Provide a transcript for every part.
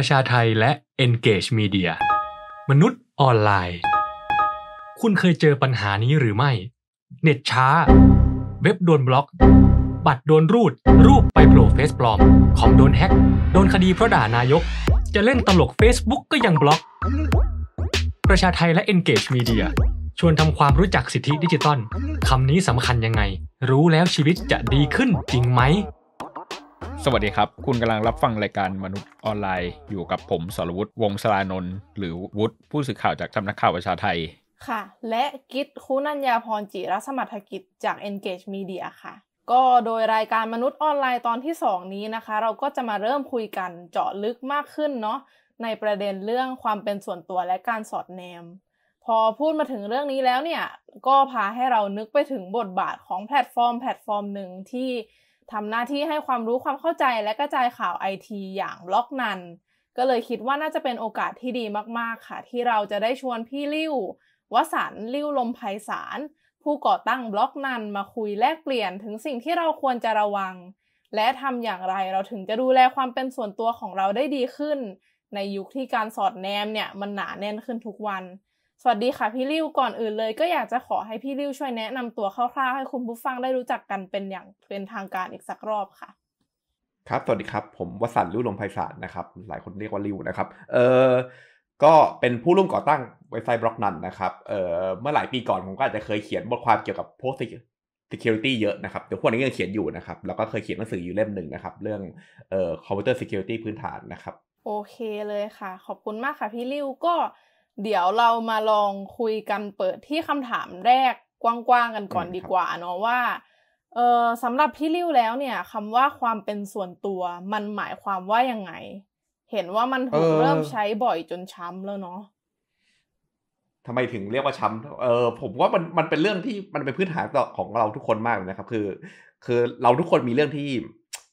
ประชาไทยและ Engage Media มนุษย์ออนไลน์ คุณเคยเจอปัญหานี้หรือไม่ เน็ตช้า เว็บโดนบล็อกบัตรโดนรูด รูปไปโผล่เฟซปลอมคอมโดนแฮ็กโดนคดีเพราะด่านายกจะเล่นตลก Facebook ก็ยังบล็อก ประชาไทยและ Engage Media ชวนทำความรู้จักสิทธิดิจิตอลคำนี้สำคัญยังไง รู้แล้วชีวิตจะดีขึ้นจริงไหมสวัสดีครับ คุณกำลังรับฟังรายการมนุษย์ออนไลน์ อยู่กับผมสรวุฒิวงศลานนท์หรือวุฒิผู้สื่อข่าวจากสำนักข่าวประชาไทย ค่ะ และกิตคุณัญญาพรจิรสมัทกิจจาก Engage Media ค่ะ ก็โดยรายการมนุษย์ออนไลน์ตอนที่ 2 นี้นะคะ เราก็จะมาเริ่มคุยกันเจาะลึกมากขึ้นเนาะในประเด็นเรื่องความเป็นส่วนตัวและการสอดแนม พอพูดมาถึงเรื่องนี้แล้วเนี่ยก็พาให้เรานึกไปถึงบทบาทของแพลตฟอร์มแพลตฟอร์มหนึ่งที่ทำหน้าที่ให้ความรู้ความเข้าใจและกระจายข่าวไอทีอย่างบล็อกนันก็เลยคิดว่าน่าจะเป็นโอกาสที่ดีมากๆ ค่ะที่เราจะได้ชวนพี่ลิ้ววสันลิ้วลมไพศาลผู้ก่อตั้งบล็อกนันมาคุยแลกเปลี่ยนถึงสิ่งที่เราควรจะระวัง และทำอย่างไรเราถึงจะดูแลความเป็นส่วนตัวของเราได้ดีขึ้น ในยุคที่การสอดแนมเนี่ยมันหนาแน่นขึ้นทุกวันสวัสดีค่ะพี่ริ้ว ก่อนอื่นเลยก็อยากจะขอให้พี่ริ้วช่วยแนะนำตัวคร่าวๆให้คุณผู้ฟังได้รู้จักกันเป็นอย่างเป็นทางการอีกสักรอบค่ะ ครับ สวัสดีครับ ผมวสันต์รุ่ลมไพศาลนะครับ หลายคนเรียกว่าริ้วนะครับเออก็เป็นผู้ร่วมก่อตั้งเว็บไซต์บล็อกนันนะครับเออเมื่อหลายปีก่อนผมก็อาจจะเคยเขียนบทความเกี่ยวกับโพสต์ security เยอะนะครับเดี๋ยวพวกนี้ยังเขียนอยู่นะครับ แล้วก็เคยเขียนหนังสืออยู่เล่มหนึ่งนะครับ เรื่องเอ่อคอมพิวเตอร์เซียวริตี้พื้นฐานนะครับ โอเคเลยค่ะขอบคุณมากค่ะพี่ริ้วก็เดี๋ยวเรามาลองคุยกันเปิดที่คำถามแรกกว้างๆกันก่อนดีกว่า เนาะว่า เออสำหรับพี่ลิ้วแล้วเนี่ยคำว่าความเป็นส่วนตัวมันหมายความว่ายังไง เห็นว่ามันถูกเริ่มใช้บ่อยจนช้ำแล้วเนาะทำไมถึงเรียกว่าช้ำเออ ผมว่ามันมันเป็นเรื่องที่มันเป็นพื้นฐานของเราทุกคนมากเลยนะครับ คือ คือเราทุกคนมีเรื่องที่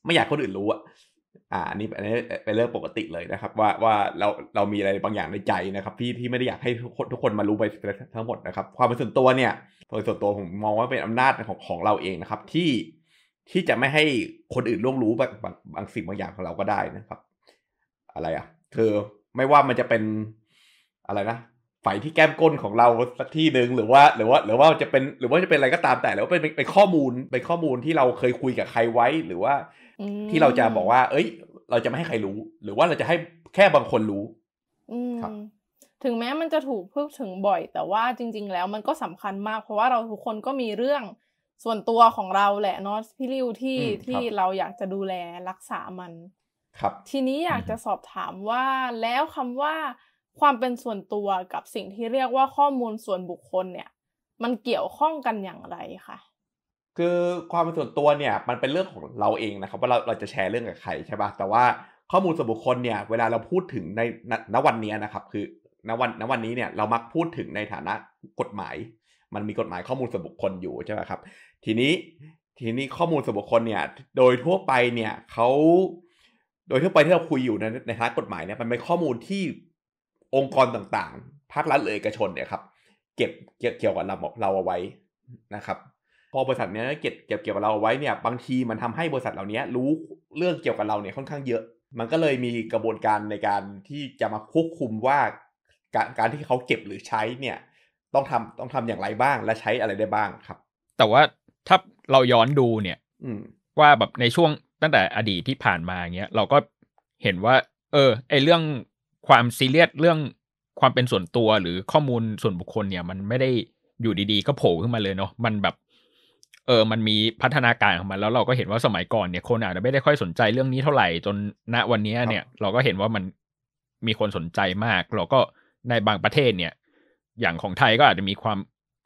ไม่อยากคนอื่นรู้อะอ่าอันนี้อันนี้เป็นเรื่องปกติเลยนะครับ ว่าว่าเราเรามีอะไรบางอย่างในใจนะครับที่ที่ไม่ได้อยากให้ทุกคนทุกคนมารู้ไปทั้งหมดนะครับความเป็นส่วนตัวเนี่ยโดยส่วนตัวผมมองว่าเป็นอำนาจของของเราเองนะครับ ที่ที่จะไม่ให้คนอื่นร่วงรู้บางบางบางสิ่งบางอย่างของเราก็ได้นะครับ อะไรอ่ะคือ ไม่ว่ามันจะเป็น อะไรนะฝ่ายที่แก้มก้นของเราสักที่หนึ่งหรือว่าหรือว่า หรือว่าจะเป็นหรือว่าจะเป็นอะไรก็ตามแต่ แล้วเป็นเป็นข้อมูลเป็นข้อมูลที่เราเคยคุยกับใครไว้หรือว่าที่เราจะบอกว่า เอ้ย เราจะไม่ให้ใครรู้ หรือว่าเราจะให้แค่บางคนรู้ครับ ถึงแม้มันจะถูกพูดถึงบ่อย แต่ว่าจริง ๆ แล้วมันก็สำคัญมากเพราะว่าเราทุกคนก็มีเรื่องส่วนตัวของเราแหละเนาะพี่ริวที่ที่เราอยากจะดูแลรักษามัน ครับ ทีนี้อยากจะสอบถามว่าแล้วคำว่า ความเป็นส่วนตัวกับสิ่งที่เรียกว่าข้อมูลส่วนบุคคล เนี่ย มันเกี่ยวข้องกันอย่างไรคะคือความเป็นส่วนตัวเนี่ยมันเป็นเรื่องของเราเองนะครับ ว่าเราเราจะแชร์เรื่องกับใครใช่ปะ่ะแต่ว่าข้อมูลส่วนบุคคลเนี่ยเวลาเราพูดถึงในณวันนี้นะครับ คือณวันณวันนี้เนี่ยเรามักพูดถึงในฐานะกฎหมาย มันมีกฎหมายข้อมูลส่วนบุคคลอยู่ใช่ไหมครับ ทีนี้ทีนี้ข้อมูลส่วนบุคคลเนี่ย โดยทั่วไปเนี่ยเขาโดยทั่วไปที่เราคุยอยู่ในในทางกฎหมายเนี่ยมันเป็นข้อมูลที่องค์กรต่างๆภาครัฐเลยเอกชนเนี่ยครับ เก็บเกี่ยวกับเราเราเอาไว้นะครับพอบริษัทเนี้ยเก็บเก็บเกี่ยวกับเราไว้เนี่ย บางทีมันทำให้บริษัทเหล่านี้รู้เรื่องเกี่ยวกับเราเนี่ยค่อนข้างเยอะ มันก็เลยมีกระบวนการในการที่จะมาควบคุมว่า การการที่เขาเก็บหรือใช้เนี่ย ต้องทำต้องทำอย่างไรบ้างและใช้อะไรได้บ้างครับ แต่ว่าถ้าเราย้อนดูเนี่ย อืว่าแบบในช่วงตั้งแต่อดีตที่ผ่านมาเงี้ยเราก็เห็นว่า เออ ไอเรื่องความซีเรียสเรื่อง ความเป็นส่วนตัวหรือข้อมูลส่วนบุคคลเนี่ยมันไม่ได้อยู่ดีๆ ก็โผล่ขึ้นมาเลยเนาะมันแบบเออ มันมีพัฒนาการของมันแล้วเราก็เห็นว่าสมัยก่อนเนี่ย คนอาจจะไม่ได้ค่อยสนใจเรื่องนี้เท่าไหร่จนณวันนี้เนี่ยเราก็เห็นว่ามันมีคนสนใจมาก เราก็ในบางประเทศเนี่ย อย่างของไทยก็อาจจะมีความ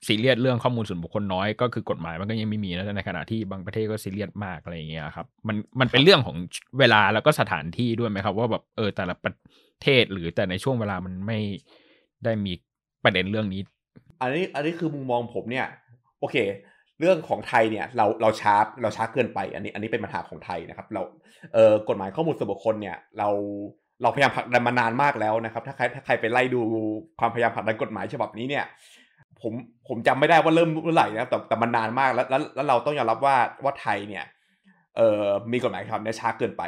ซีเรียสเรื่องข้อมูลส่วนบุคคลน้อย ก็คือกฎหมายมันก็ยังไม่มีแล้วในขณะที่บางประเทศก็ซีเรียสมากอะไรอย่างเงี้ยครับ มันมันเป็นเรื่องของเวลาแล้วก็สถานที่ด้วยไหมครับ ว่าแบบเออแต่ละประเทศหรือแต่ในช่วงเวลามันไม่ได้มีประเด็นเรื่องนี้ อันนี้อันนี้คือมุมมองผมเนี่ย โอเคเรื่องของไทยเนี่ยเราเราช้าเราช้าเกินไป อันนี้อันนี้เป็นปัญหาของไทยนะครับ เราเอ่อกฎหมายข้อมูลส่วนบุคคลเนี่ย เราเราพยายามผลักดันมานานมากแล้วนะครับ ถ้าใครถ้าใครไปไล่ดูความพยายามผลักดันกฎหมายฉบับนี้เนี่ย ผมผมจำไม่ได้ว่าเริ่มเมื่อไหร่นะแต่แต่มันนานมากแล้วแล้วแล้ว เราต้องยอมรับว่าว่าไทยเนี่ย เอ่อมีกฎหมายครับนี่ยช้าเกินไป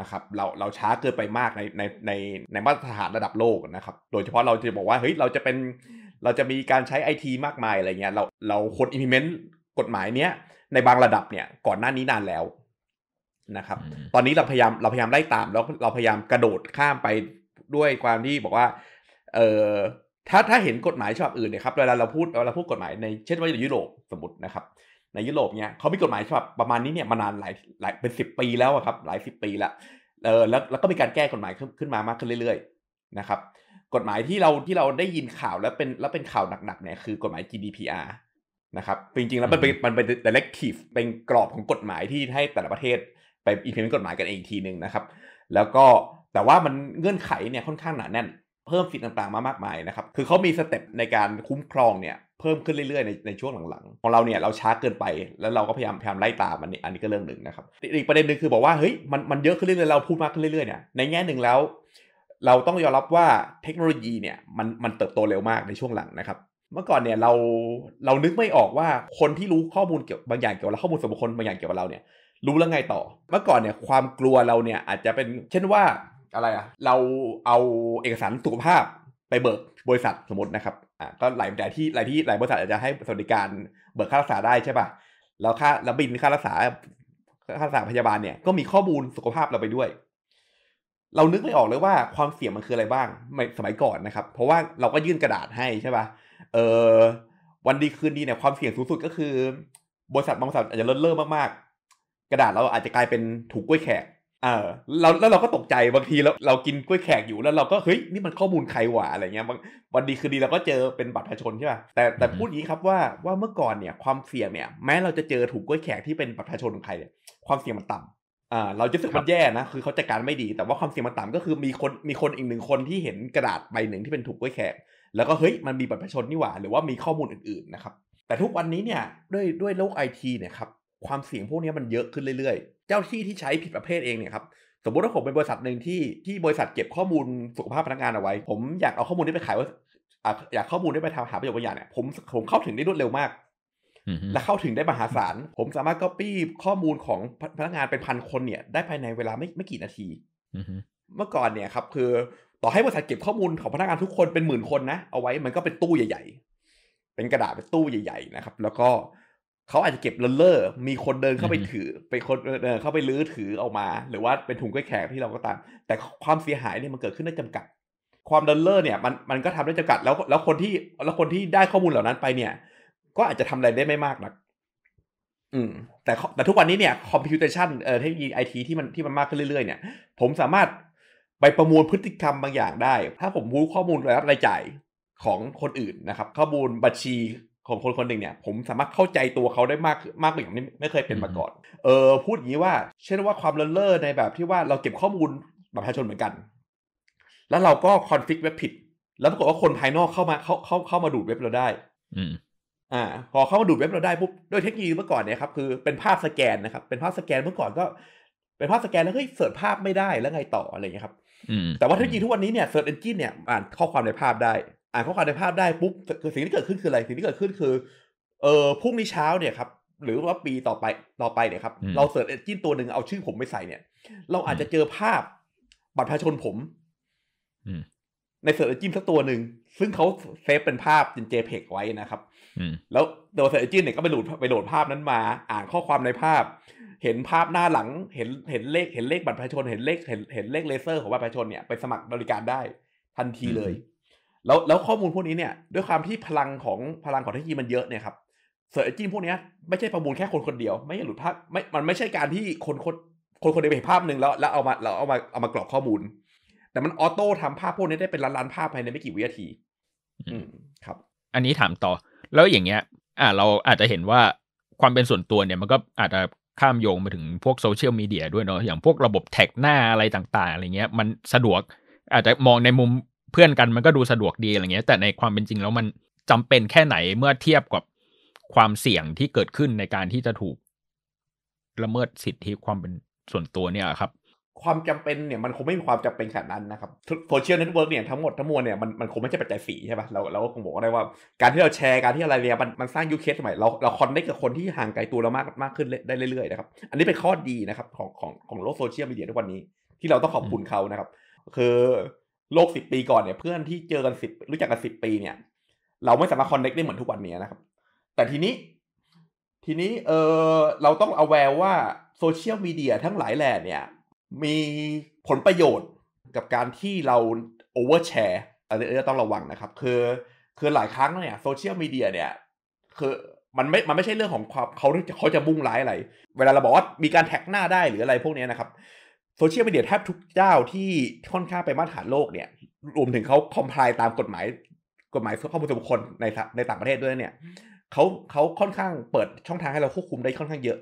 นะครับ เราเราช้าเกินไปมากในในในในมาตรฐานระดับโลกนะครับ โดยเฉพาะเราจะบอกว่าเฮ้ยเราจะเป็นเราจะมีการใช้ไอทีมากมายอะไรเงี้ยเราเราคนอิ i m p l e m e n t กฎหมายเนี้ย ในบางระดับเนี่ยก่อนหน้านี้นานแล้วนะครับ ตอนนี้เราพยายามเราพยายามไล่ตามแล้วเราพยายามกระโดดข้ามไปด้วยความที่บอกว่าเออถ้าถ้าเห็นกฎหมายฉบับอื่นเนี่ยครับเวลาเราพูดเวลาพูดกฎหมายในเช่นว่าอย่างยุโรปสมมตินะครับ ในยุโรปเนี่ยเขามีกฎหมายฉบับประมาณนี้เนี่ยมานานหลายหลายเป็นสิบปีแล้วครับ หลายสิบปีละเออ แล้วแล้วก็มีการแก้กฎหมายขึ้นมามากขึ้นเรื่อยๆนะครับกฎหมายที่เราที่เราได้ยินข่าวแล้วเป็นแล้วเป็นข่าวหนักๆเนี่ยคือกฎหมาย GDPR นะครับจริงๆ แล้วมันเป็นมันเป็น directive เป็นกรอบของกฎหมายที่ให้แต่ละประเทศไป implement กฎหมายกันเองีกทีหนึ่งนะครับ แล้วก็แต่ว่ามันเงื่อนไขเนี่ยค่อนข้างหนาแน่น เพิ่มสิทธิ์ต่างๆมามากมายนะครับคือเขามีสเต็ปในการคุ้มครองเนี่ยเพิ่มขึ้นเรื่อยๆ ในในช่วงหลังๆ ของเราเนี่ยเราช้าเกินไปแล้วเราก็พยายามพยายามไล่ตามมันอันนี้ก็เรื่องหนึ่งนะครับอีกประเด็นหนึ่งคือบอกว่าเฮ้ยมันมันเยอะขึ้นเรื่อยๆเราพูดมากขึ้นเรื่อยๆเนี่ยในแง่หนึ่งแล้วเราต้องยอมรับว่าเทคโนโลยีเนี่ย มันมันเติบโตเร็วมากในช่วงหลังนะครับ เมื่อก่อนเนี่ย เราเรานึกไม่ออกว่าคนที่รู้ข้อมูลเกี่ยวบางอย่างเกี่ยวกับข้อมูลส่วนบุคคลบางอย่างเกี่ยวกับเราเนี่ยรู้แล้วไงต่อ เมื่อก่อนเนี่ยความกลัวเราเนี่ยอาจจะเป็นเช่นว่าอะไรอะเราเอาเอกสารสุขภาพไปเบิกบริษัทสมมตินะครับอ่าก็หลายหลายที่หลายที่หลายบริษัทอาจจะให้สวัสดิการเบิกค่ารักษาได้ใช่ป่ะแล้วค่าแล้วบินค่ารักษาค่ารักษาพยาบาลเนี่ยก็มีข้อมูลสุขภาพเราไปด้วยเรานึกไม่ออกเลยว่าความเสี่ยงมันคืออะไรบ้างสมัยก่อนนะครับ เพราะว่าเราก็ยื่นกระดาษให้ใช่ปะ่ะเออวันดีคืนดีเนี่ยความเสี่ยงสูงสุดก็คือบริษัทบางบริษัทอาจจะเลิศเล่อมากๆกระดาษเราอาจจะกลายเป็นถูกกล้วยแขกเออเราแล้วเราก็ตกใจบางทีแล้วเรากินกล้วยแขกอยู่แล้วเราก็เฮ้ยนี่มันข้อมูลใครหว่าอะไรเงี้ยวันดีคืนดีเราก็เจอเป็นบัตรประชาชนใช่ป่ะแต่แต่พูดอย่างนี้ครับว่าว่าเมื่อก่อนเนี่ย ความเสี่ยงเนี่ยแม้เราจะเจอถูกกล้วยแขกที่เป็นบัตรประชาชนของใครเนี่ยความเสี่ยงมันต่ำอ่าเราจะรู้สึกมันแย่นะ คือเขาจัดการไม่ดี แต่ว่าความเสี่ยงมันต่ำก็คือมีคนมีคนอีกหนึ่งคนที่เห็นกระดาษใบหนึ่งที่เป็นถูกกล้วยแขกแล้วก็เฮ้ยมันมีบัตรประชาชนนี่หว่า หรือว่ามีข้อมูลอื่นๆนะครับ แต่ทุกวันนี้เนี่ยด้วยด้วยโลกไอทีเนี่ยครับความเสี่ยงพวกนี้มันเยอะขึ้นเรื่อยๆ เจ้าที่ที่ใช้ผิดประเภทเองเนี่ยครับ สมมติว่าผมเป็นบริษัทหนึ่งที่ที่บริษัทเก็บข้อมูลสุขภาพพนักงานเอาไว้ ผมอยากเอาข้อมูลนี้ไปขายว่า อยากข้อมูลนี้ไปทำหาประโยชน์บางอย่างเนี่ยผมผมเข้าถึงได้รวดเร็วมากและเข้าถึงได้มหาศาล ผมสามารถก๊อปปี้ข้อมูลของพนักงานเป็นพันคนเนี่ย ได้ภายในเวลาไม่ไม่กี่นาทีเมื่อก่อนเนี่ยครับ คือต่อให้บริษัทเก็บข้อมูลของพนักงานทุกคนเป็นหมื่นคนนะ เอาไว้มันก็เป็นตู้ใหญ่ ๆ เป็นกระดาษเป็นตู้ใหญ่ๆนะครับ แล้วก็เขาอาจจะเก็บเลนเลอร์มีคนเดินเข้าไปถือ ไปคนเดินเข้าไปลื้อถือออกมา หรือว่าเป็นถุงกล้วยแขกที่เราก็ตาม แต่ความเสียหายเนี่ยมันเกิดขึ้นได้จำกัด ความเดินเลอร์เนี่ยมันมันก็ทำได้จำกัดแล้วแล้วคนที่แล้วคนที่ได้ข้อมูลเหล่านั้นไปเนี่ยก็อาจจะทำอะไรได้ไม่มากนัก อืม แต่ แต่ทุกวันนี้เนี่ยคอมพิวเตชันเอ่อเทคโนโลยีไอทีที่มันที่มันมากขึ้นเรื่อยๆ เนี่ย ผมสามารถไปประมวลพฤติกรรมบางอย่างได้ ถ้าผมรู้ข้อมูลรายรับรายจ่ายของคนอื่นนะครับ ข้อมูลบัญชีของคนคนหนึ่งเนี่ย ผมสามารถเข้าใจตัวเขาได้มากมากกว่าอย่างนี้ไม่เคยเป็นมาก่อน เออพูดอย่างนี้ว่าเช่นว่าความเลินเล่อในแบบ ที่ว่าเราเก็บข้อมูลบบประชาชนเหมือนกัน แล้วเราก็คอนฟิกเว็บผิด แล้วปรากฏว่าคนภายนอกเข้ามาเข้าเข้าเข้ามาดูดเว็บเราได้ อือ่าพอเข้ามาดูดเว็บเราได้ปุ๊บด้วยเทคโนโลยีเมื่อก่อนเนี่ยครับคือเป็นภาพสแกนนะครับ เป็นภาพสแกนเมื่อก่อนก็ เป็นภาพสแกนแล้วเฮ้ยเสิร์ชภาพไม่ได้แล้วไงต่ออะไรอย่เงี้ยครับแต่ว่าเทคโนโลยีทุกวันนี้เนี่ยเสิร์ชเอนจินเนี่ยอ่านข้อความในภาพได้ อ่านข้อความในภาพได้ปุ๊บคือสิ่งที่เกิดขึ้นคืออะไรสิ่งที่เกิดขึ้นคือ เออพรุ่งนี้เช้าเนี่ยครับ หรือว่าปีต่อไปต่อไปเนี่ยครับ เราเสิร์ชเอนจินตัวหนึ่งเอาชื่อผมไปใส่เนี่ย เราอาจจะเจอภาพบัตรประชาชนผมในเสิร์ชเอนจินสักตัวหนึ่งซึ่งเขาเซฟเป็นภาพเป็น JPEG ไว้นะครับแล้วตัวเซอร์จินเนี่ยก็ไปโหลดไปโหลดภาพนั้นมา อ่านข้อความในภาพ เห็นภาพหน้าหลัง เห็นเห็นเลขเห็นเลขบัตรประชาชน เห็นเลขเห็นเห็นเลขเลเซอร์ของบัตรประชาชนเนี่ยไปสมัครบริการได้ทันทีเลย แล้วแล้วข้อมูลพวกนี้เนี่ยด้วยความที่พลังของพลังของเทคโนโลยีมันเยอะเนี่ยครับ เซอร์จินพวกนี้ไม่ใช่ประมูลแค่คนคนเดียวไม่ใช่หลุดภาพไม่ มันไม่ใช่การที่คนคนคนคนเดียวเห็นภาพหนึ่งแล้วแล้วเอามาเราเอามาเอามากรอกข้อมูล แต่มันออโต้ทำภาพพวกนี้ได้เป็นล้านๆภาพภายในไม่กี่วินาทีครับ อันนี้ถามต่อ แล้วอย่างเงี้ย อ่าเราอาจจะเห็นว่าความเป็นส่วนตัวเนี่ยมันก็อาจจะข้ามโยงไปถึงพวกโซเชียลมีเดียด้วยเนาะอย่างพวกระบบแท็กหน้าอะไรต่างๆอะไรเงี้ย มันสะดวก อาจจะมองในมุมเพื่อนกันมันก็ดูสะดวกดีอะไรเงี้ย แต่ในความเป็นจริงแล้วมันจำเป็นแค่ไหนเมื่อเทียบกับความเสี่ยงที่เกิดขึ้นในการที่จะถูกละเมิดสิทธิความเป็นส่วนตัวเนี่ยครับความจำเป็นเนี่ยมันคงไม่มีความจำเป็นขนาดนั้นนะครับโซเชียลเน็ตเวิร์กเนี่ยทั้งหมดทั้งมวลเนี่ยมันมันคงไม่ใช่ปัจจัยสีใช่ปะเราเราก็คงบอกได้ว่า การที่เราแชร์การที่อะไรเนี่ยมันมันสร้างยูเคสใหม่เราเราคอนได้กับคนที่ห่างไกลตัวเรามากมากขึ้นได้เรื่อยๆนะครับอันนี้เป็นข้อดีนะครับ ของของของโลกโซเชียลมีเดียทุกวันนี้ ที่เราต้องขอบคุณเขานะครับ คือโลกสิบปีก่อนเนี่ย เพื่อนที่เจอกันสิบรู้จักกันสิบปีเนี่ย เราไม่สามารถคอนเน็กได้เหมือนทุกวันนี้นะครับ แต่ทีนี้ ทีนี้เออเราต้องเอาแวว่าโซเชียลมีเดียทั้งหลายแหล่เนี่ยมีผลประโยชน์กับการที่เราโอเวอร์แชร์อันนี้ต้องระวังนะครับ คือคือหลายครั้งเนี่ยโซเชียลมีเดียเนี่ยคือมันไม่มันไม่ใช่เรื่องของความเขาเขาจะบุ้งร้ายอะไร เวลาเราบอกว่ามีการแท็กหน้าได้หรืออะไรพวกนี้นะครับ โซเชียลมีเดียแทบทุกเจ้าที่ค่อนข้างไปมาตรฐานโลกเนี่ยรวมถึงเขาคอมพลายตามกฎหมายกฎหมายข้อมูลส่วนบุคคลในในต่างประเทศด้วยเนี่ยเขาเขาค่อนข้างเปิดช่องทางให้เราควบคุมได้ค่อนข้างเยอะ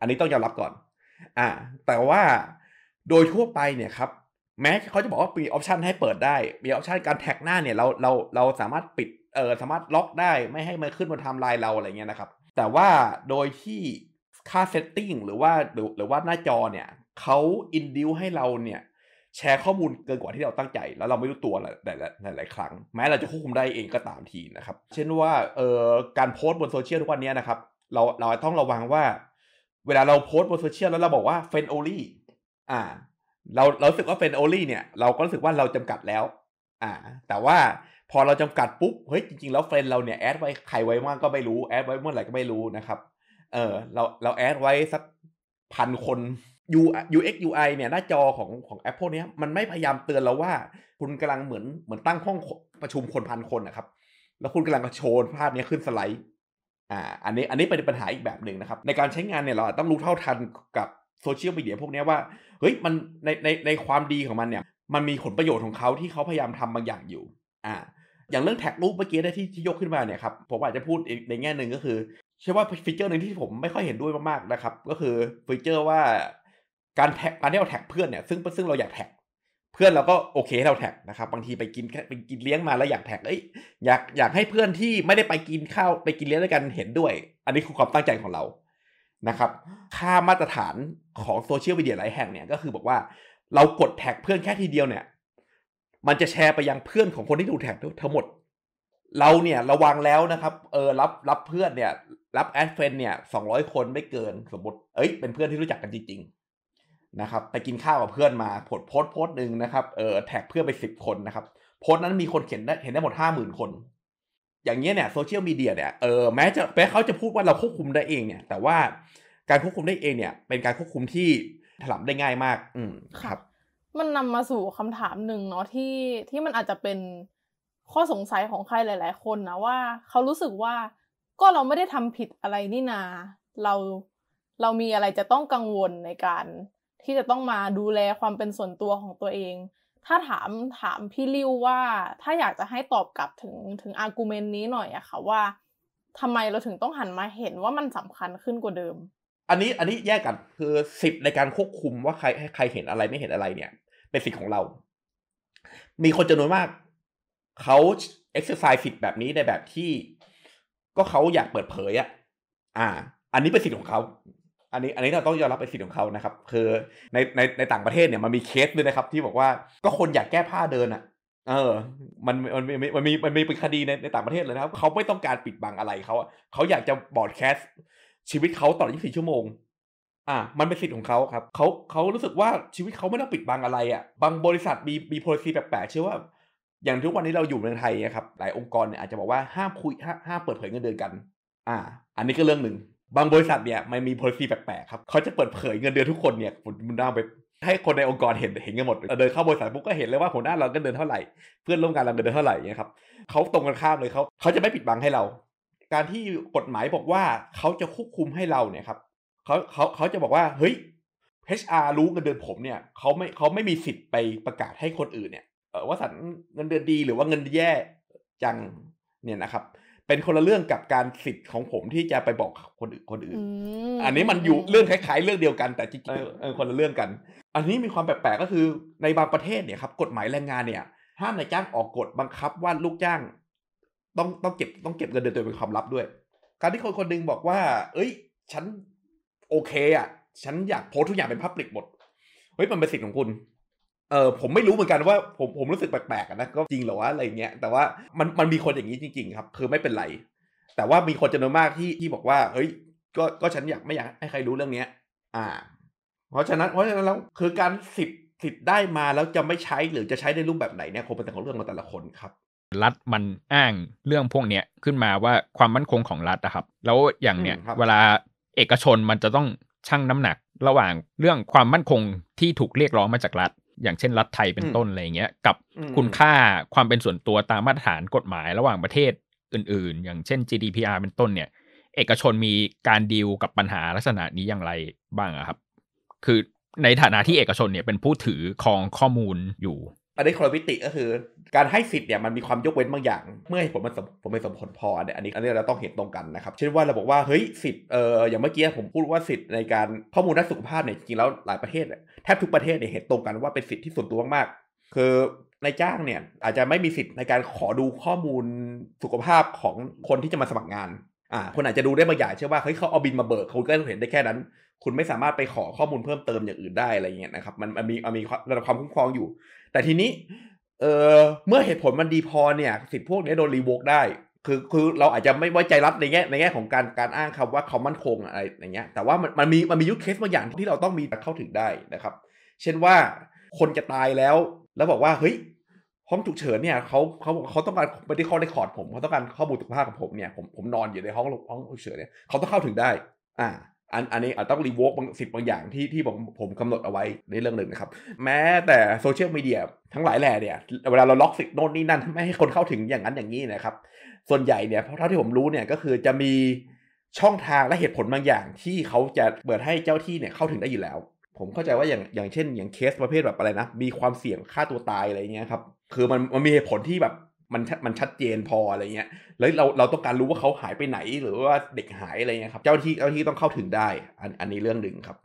อันนี้ต้องยอมรับก่อน อ่า แต่ว่าโดยทั่วไปเนี่ยครับแม้เขาจะบอกว่า มีออปชันให้เปิดได้ มีออปชันการแท็กหน้าเนี่ยเราเราเราสามารถปิดเออสามารถล็อกได้ไม่ให้มันขึ้นบนไทม์ไลน์เรา อะไรเงี้ยนะครับ แต่ว่าโดยที่ ค่าเซตติ้งหรือว่าหรือหรือว่าหน้าจอเนี่ยเขาอินดิวให้เราเนี่ยแชร์ข้อมูลเกินกว่าที่เราตั้งใจ แล้วเราไม่รู้ตัวหลายหลายหลายครั้ง แม้เราจะควบคุมได้เองก็ตามทีนะครับเช่นว่าเออการโพสต์บนโซเชียลทุกวันนี้นะครับเราเราต้องระวังว่า เวลาเราโพสต์บนโซเชียลแล้วเราบอกว่าเฟนโอลี่อ่าเราเราสึกว่าเป็นโอลี่เนี่ยเราก็รู้สึกว่าเราจำกัดแล้ว อ่า แต่ว่าพอเราจำกัดปุ๊บ เฮ้ยจริง ๆ แล้วเฟรนเราเนี่ยแอดไว้ใครไว้มากก็ไม่รู้แอดไว้เมื่อไหร่ก็ไม่รู้นะครับ เออเราเราแอดไว้สักพันคน U UX UI เนี่ย หน้าจอของของปเปิลเนี้ยมันไม่พยายามเตือนเราว่าคุณกำลังเหมือนเหมือนตั้งห้องประชุมคนพันคนนะครับ แล้วคุณกำลังโชว์ภาพนี้ขึ้นสไลด์อ่า อันนี้อันนี้เป็นปัญหาอีกแบบหนึ่งนะครับ ในการใช้งานเนี่ยเราต้องรู้เท่าทันกับโซเชียลมีเดียพวกนี้ว่าเฮ้ยมันในในในความดีของมันเนี่ยมันมีผลประโยชน์ของเขาที่เขาพยายามทำบางอย่างอยู่ อ่า อย่างเรื่องแท็กรูปเมื่อกี้ได้ที่ที่ยกขึ้นมาเนี่ยครับผมอาจจะพูดในแง่หนึ่งก็คือเชื่อว่าฟีเจอร์หนึ่งที่ผมไม่ค่อยเห็นด้วยมากๆนะครับก็คือฟีเจอร์ว่าการแท็กการที่เราแท็กเพื่อนเนี่ยซึ่งซึ่งเราอยากแท็กเพื่อนเราก็โอเคเราแท็กนะครับ บางทีไปกินไปกินเลี้ยงมาแล้วอยากแท็กเอ้ยอยากอยากให้เพื่อนที่ไม่ได้ไปกินข้าวไปกินเลี้ยงด้วยกันเห็นด้วย อันนี้คือความตั้งใจของเรานะครับค่ามาตรฐานของโซเชียลมีเดียหลายแห่งเนี่ยก็คือบอกว่าเรากดแท็กเพื่อนแค่ทีเดียวเนี่ยมันจะแชร์ไปยังเพื่อนของคนที่ถูกแท็กทั้งหมด เราเนี่ยระวังแล้วนะครับเออรับรับเพื่อนเนี่ยรับแอดเฟนเนี่ยสองร้อยคนไม่เกินสมมติเอ้ยเป็นเพื่อนที่รู้จักกันจริง ๆนะครับไปกินข้าวกับเพื่อนมาดโพสโพสหนึ่งนะครับเออแท็กเพื่อนไปสิบคนนะครับโพสนั้นมีคนเขียนได้เห็นได้หมดห้าหมื่นคนอย่างเงี้ยเนี่ยโซเชียลมีเดียเนี่ยเออแม้จะแม้เขาจะพูดว่าเราควบคุมได้เองเนี่ย แต่ว่าการควบคุมได้เองเนี่ยเป็นการควบคุมที่ถลำได้ง่ายมากอืมครับ มันนำมาสู่คำถามหนึ่งเนาะที่ที่มันอาจจะเป็นข้อสงสัยของใครหลาย ๆคนนะว่าเขารู้สึกว่าก็เราไม่ได้ทำผิดอะไรนี่นาเราเรามีอะไรจะต้องกังวลในการ ที่จะต้องมาดูแลความเป็นส่วนตัวของตัวเองถ้าถามถามพี่ลิวว่าถ้าอยากจะให้ตอบกลับถึงถึงอาร์กิวเมนต์นี้หน่อยอะค่ะว่าทำไมเราถึงต้องหันมาเห็นว่ามันสำคัญขึ้นกว่าเดิม อันนี้อันนี้แยกกันคือสิทธิ์ในการควบคุมว่าใครใครเห็นอะไรไม่เห็นอะไรเนี่ย เป็นสิทธิ์ของเรา มีคนจำนวนมากเขาเอ็กซ์ไซส์สิทธิ์แบบนี้ในแบบที่ก็เขาอยากเปิดเผยอะ อ่า อันนี้เป็นสิทธิ์ของเขาอันนี้อันนี้เราต้องยอมรับเป็นสิทธิ์ของเขานะครับคือในในในต่างประเทศเนี่ยมันมีเคสด้วยนะครับ ที่บอกว่าก็คนอยากแก้ผ้าเดินอ่ะ เออ มันมันมันมันมีมันมีเป็นคดีในในต่างประเทศเลยนะครับเขาไม่ต้องการปิดบังอะไรเขาเขาอยากจะบอดแคสชีวิตเขาตลอด 24 ชั่วโมง อ่ะมันเป็นสิทธิ์ของเขาครับเขาเขารู้สึกว่าชีวิตเขาไม่ต้องปิดบังอะไรอ่ะ บางบริษัทมีมีโพลิซีแปลกๆเชื่อว่า อย่างทุกวันนี้เราอยู่ในไทยนะครับ หลายองค์กรเนี่ยอาจจะบอกว่าห้ามคุยห้ามเปิดเผยเงินเดือนกัน อ่า อันนี้ก็เรื่องหนึ่งบางบริษัทเนี่ยมันมี policy แปลกๆครับเขาจะเปิดเผยเงินเดือนทุกคนเนี่ยมันน่าไปให้คนในองค์กรเห็นเห็นกันหมดเดินเข้าบริษัทปุ๊บก็เห็นเลยว่าหัวหน้าเราก็เดินเท่าไหร่ เพื่อนร่วมงานเราเดินเท่าไหร่เนี่ยครับเขาตรงกันข้ามเลยเขาเขาจะไม่ปิดบังให้เรา การที่กฎหมายบอกว่าเขาจะควบคุมให้เราเนี่ยครับเขาเขาเขาจะบอกว่าเฮ้ย HR รู้เงินเดือนผมเนี่ยเขาไม่เขาไม่มีสิทธิ์ไปประกาศให้คนอื่นเนี่ยว่าสันเงินเดือนดีหรือว่าเงินแย่จังเนี่ยนะครับเป็นคนละเรื่องกับการสิทธิ์ของผมที่จะไปบอกคนอื่นคนอื่น อันนี้มันอยู่เรื่องคล้ายๆเรื่องเดียวกัน แต่จริงๆคนละเรื่องกัน อันนี้มีความแปลกๆก็คือในบางประเทศเนี่ยครับ กฎหมายแรงงานเนี่ย ห้ามนายจ้างออกกฎบังคับว่าลูกจ้าง ต้องต้องเก็บต้องเก็บเงินเดือนตัวเป็นความลับด้วย การที่คนคนนึงบอกว่า เอ้ยฉันโอเค อ่ะ ฉันอยากโพสทุกอย่างเป็นพับลิกหมดเฮ้ยมันเป็นสิทธิ์ของคุณเออผมไม่รู้เหมือนกันว่าผมผมรู้สึกแปลกๆนะก็จริงเหรอวะอะไรเงี้ยแต่ว่ามันมันมีคนอย่างนี้จริงๆ ครับคือไม่เป็นไร แต่ว่ามีคนจำนวนมากที่ที่บอกว่า เฮ้ยก็ก็ฉันอยากไม่อยากให้ใครรู้เรื่องเนี้ย อ่า เพราะฉะนั้น เพราะฉะนั้นแล้วคือการสิทธิ์สิทธิ์ได้มาแล้วจะไม่ใช้หรือจะใช้ในรูปแบบไหนเนี่ยคงเป็นแต่ของเรื่องของแต่ละคนครับรัฐมันอ้างเรื่องพวกเนี้ยขึ้นมาว่าความมั่นคงของรัฐนะครับ แล้วอย่างเนี้ยเวลาเอกชนมันจะต้องชั่งน้ำหนักระหว่าง เรื่องความมั่นคงที่ถูกเรียกร้องมาจากรัฐอย่างเช่นรัฐไทยเป็นต้นอะไรเงี้ยกับคุณค่าความเป็นส่วนตัวตามมาตรฐานกฎหมายระหว่างประเทศอื่นๆ อย่างเช่น GDPR เป็นต้นเนี่ย เอกชนมีการดีลกับปัญหาลักษณะนี้อย่างไรบ้างครับ คือในฐานะที่เอกชนเนี่ยเป็นผู้ถือครองข้อมูลอยู่อันนี้คอวิติก็คือการให้สิทธิ์เนี่ยมันมีความยกเว้นบางอย่าง เมื่อผมมันผมไม่สมผลพอเนี่ยอันนี้อันนี้เราต้องเห็นตรงกันนะครับเช่นว่าเราบอกว่าเฮ้ยสิทธิ์เอออย่างเมื่อกี้ผมพูดว่าสิทธิ์ในการข้อมูลด้านสุขภาพเนี่ยจริงแล้วหลายประเทศแทบทุกประเทศเนี่ยเห็นตรงกันว่าเป็นสิทธิ์ที่ส่วนตัวมากๆคือนายจ้างเนี่ยอาจจะไม่มีสิทธิ์ในการขอดูข้อมูลสุขภาพของคนที่จะมาสมัครงานอ่าคนอาจจะดูได้บางอย่างเชื่อว่าเฮ้ยเขาเอาบินมาเบิกคุณก็เห็นได้แค่นั้น คุณไม่สามารถไปขอข้อมูลเพิ่มเติมอย่างอื่นได้อะไรเงี้ยนะครับมันมีมีระดับความคุ้มครองอยู่แต่ทีนี้เออเมื่อเหตุผลมันดีพอเนี่ยสิทธิพวกนี้โดนรีโวกได้ คือคือเราอาจจะไม่ไว้ใจรัฐในแง่ในแง่ของการการ อ้างคำว่าคอมมั่นคงอะไรอย่างเงี้ยแต่ว่ามันมันมีมันมียุคเคสบางอย่างที่เราต้องมีเข้าถึงได้นะครับ เช่นว่าคนจะตายแล้ว แล้วบอกว่าเฮ้ยห้องฉุกเฉินเนี่ยเขาเขาเขาต้องการไปที่ข้อได้คอร์ดผมเขาต้องการข้อมูลสุขภาพของผมเนี่ยผมผมนอนอยู่ในห้องห้องฉุกเฉินเนี่ยเขาต้องเข้าถึงได้ อ่าอันอันนี้ต้องรีวอล์กบางสิบบางอย่างที่ที่ผมผมกำหนดเอาไว้ในเรื่องหนึ่งนะครับแม้แต่โซเชียลมีเดียทั้งหลายแหล่เนี่ย เวลาเราล็อกสิบโน่นนี่นั่นไม่ให้คนเข้าถึงอย่างนั้นอย่างนี้นะครับส่วนใหญ่เนี่ยเพราะเท่าที่ผมรู้เนี่ยก็คือจะมีช่องทางและเหตุผลบางอย่างที่เขาจะเปิดให้เจ้าที่เนี่ยเข้าถึงได้อยู่แล้ว ผมเข้าใจว่า อย่างอย่างเช่น อย่างเคสประเภทแบบอะไรนะ มีความเสี่ยงค่าตัวตายอะไรเงี้ยครับคือมันมันมีเหตุผลที่แบบมันมันชัดเจนพออะไรเงี้ยแล้วเราเราต้องการรู้ว่าเขาหายไปไหนหรือว่าเด็กหายอะไรเงี้ยครับ เจ้าที่เจ้าที่ต้องเข้าถึงได้ อันอันนี้เรื่องหนึ่งครับ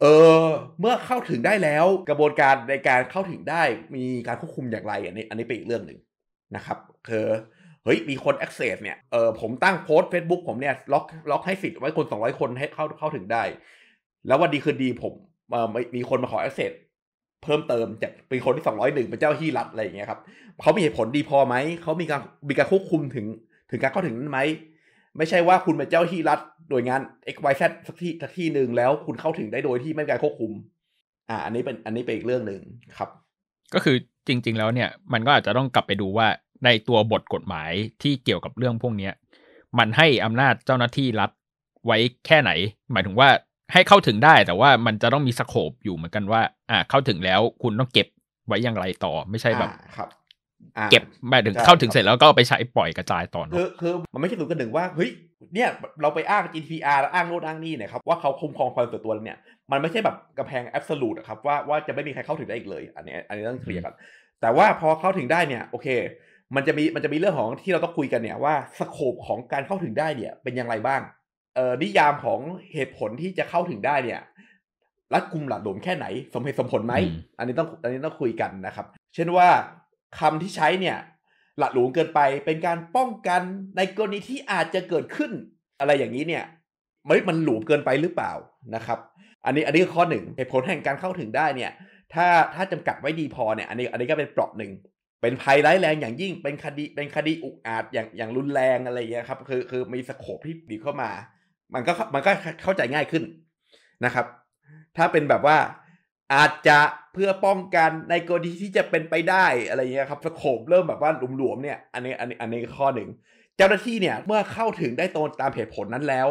เออเมื่อเข้าถึงได้แล้ว กระบวนการในการเข้าถึงได้มีการควบคุมอย่างไร อันนี้ อันนี้เป็นอีกเรื่องหนึ่งนะครับคือเฮ้ย มีคน access เนี่ย เออผมตั้งโพสต์ Facebook ผมเนี่ยล็อกล็อกให้สิทธิ์ไว้คน 200 คนให้เข้าเข้าถึงได้ แล้ววันดีคืนดีผมมีคนมาขอ access เพิ่มเติมจากเป็นคนที่สองร้อยหนึ่งเป็นเจ้าที่รัฐอะไรอย่างเงี้ยครับ เขามีเหตุผลดีพอไหม เขามีการมีการควบคุมถึง ถึงการเข้าถึงนั้นไหม ไม่ใช่ว่าคุณเป็นเจ้าที่รัฐโดยงาน x y z สักที่สักที่หนึ่งแล้วคุณเข้าถึงได้โดยที่ไม่มีการควบคุม อ่าอันนี้เป็นอันนี้เป็นอีกเรื่องหนึ่งครับ ก็คือจริงๆ แล้วเนี่ยมันก็อาจจะต้องกลับไปดูว่าในตัวบทกฎหมายที่เกี่ยวกับเรื่องพวกเนี้ยมันให้อำนาจเจ้าหน้าที่รัฐไว้แค่ไหน หมายถึงว่าให้เข้าถึงได้แต่ว่ามันจะต้องมีสโคปอยู่เหมือนกันว่า อ่า เข้าถึงแล้วคุณต้องเก็บไว้อย่างไรต่อ ไม่ใช่แบบครับเก็บมาถึงเข้าถึงเสร็จแล้วก็ไปใช้ปล่อยกระจายต่อเนะคือคือ มันไม่ใช่ศูงกันหนึ่งว่าเฮ้ยเนี่ยเราไปอ้าง GDPR แล้วอ้างโน่นอ้างนี่นะครับว่าเขาคุมครองความส่วนตัวเนี่ยมันไม่ใช่แบบกระแพงแอบสูตรครับว่าว่าจะไม่มีใครเข้าถึงได้อีกเลยอันนี้ อันนี้ต้องเคลียร์กันแต่ว่าพอเข้าถึงได้เนี่ยโอเค มันจะมีมันจะมีเรื่องของที่เราต้อง คุยกันเนี่ยว่าสโคปของการเข้าถึงได้ เนี่ย เป็นอย่างไรบ้างนิยามของเหตุผลที่จะเข้าถึงได้เนี่ยรัดกุมหลักโดมแค่ไหน สมเหตุสมผลไหมอันนี้ต้องอันนี้ต้องคุยกันนะครับ เช่นว่าคำที่ใช้เนี่ยหลักหลวงเกินไปเป็นการป้องกันในกรณีที่อาจจะเกิดขึ้น อะไรอย่างนี้เนี่ยมันมันหลวมเกินไปหรือเปล่านะครับ อันนี้อันนี้ข้อหนึ่งเหตุผลแห่งการเข้าถึงได้เนี่ย ถ้าถ้าจำกัดไว้ดีพอเนี่ยอันนี้อันนี้ก็เป็นเปราะหนึ่งเป็นภัยร้ายแรงอย่างยิ่งเป็นคดีเป็นคดีอุกอาจอย่างอย่างรุนแรงอะไรอย่างเงี้ยครับคือคือมีสโคปที่ดีเข้ามามันก็มันก็เข้าใจง่ายขึ้นนะครับ ถ้าเป็นแบบว่าอาจจะเพื่อป้องกันในกรณีที่จะเป็นไปได้อะไรเงี้ยครับสโคบเริ่มแบบว่าหลวมๆเนี่ยอันนี้อันนี้อันนี้ข้อหนึ่ง เจ้าหน้าที่เนี่ยเมื่อเข้าถึงได้ตรงตามเหตุผลนั้นแล้ว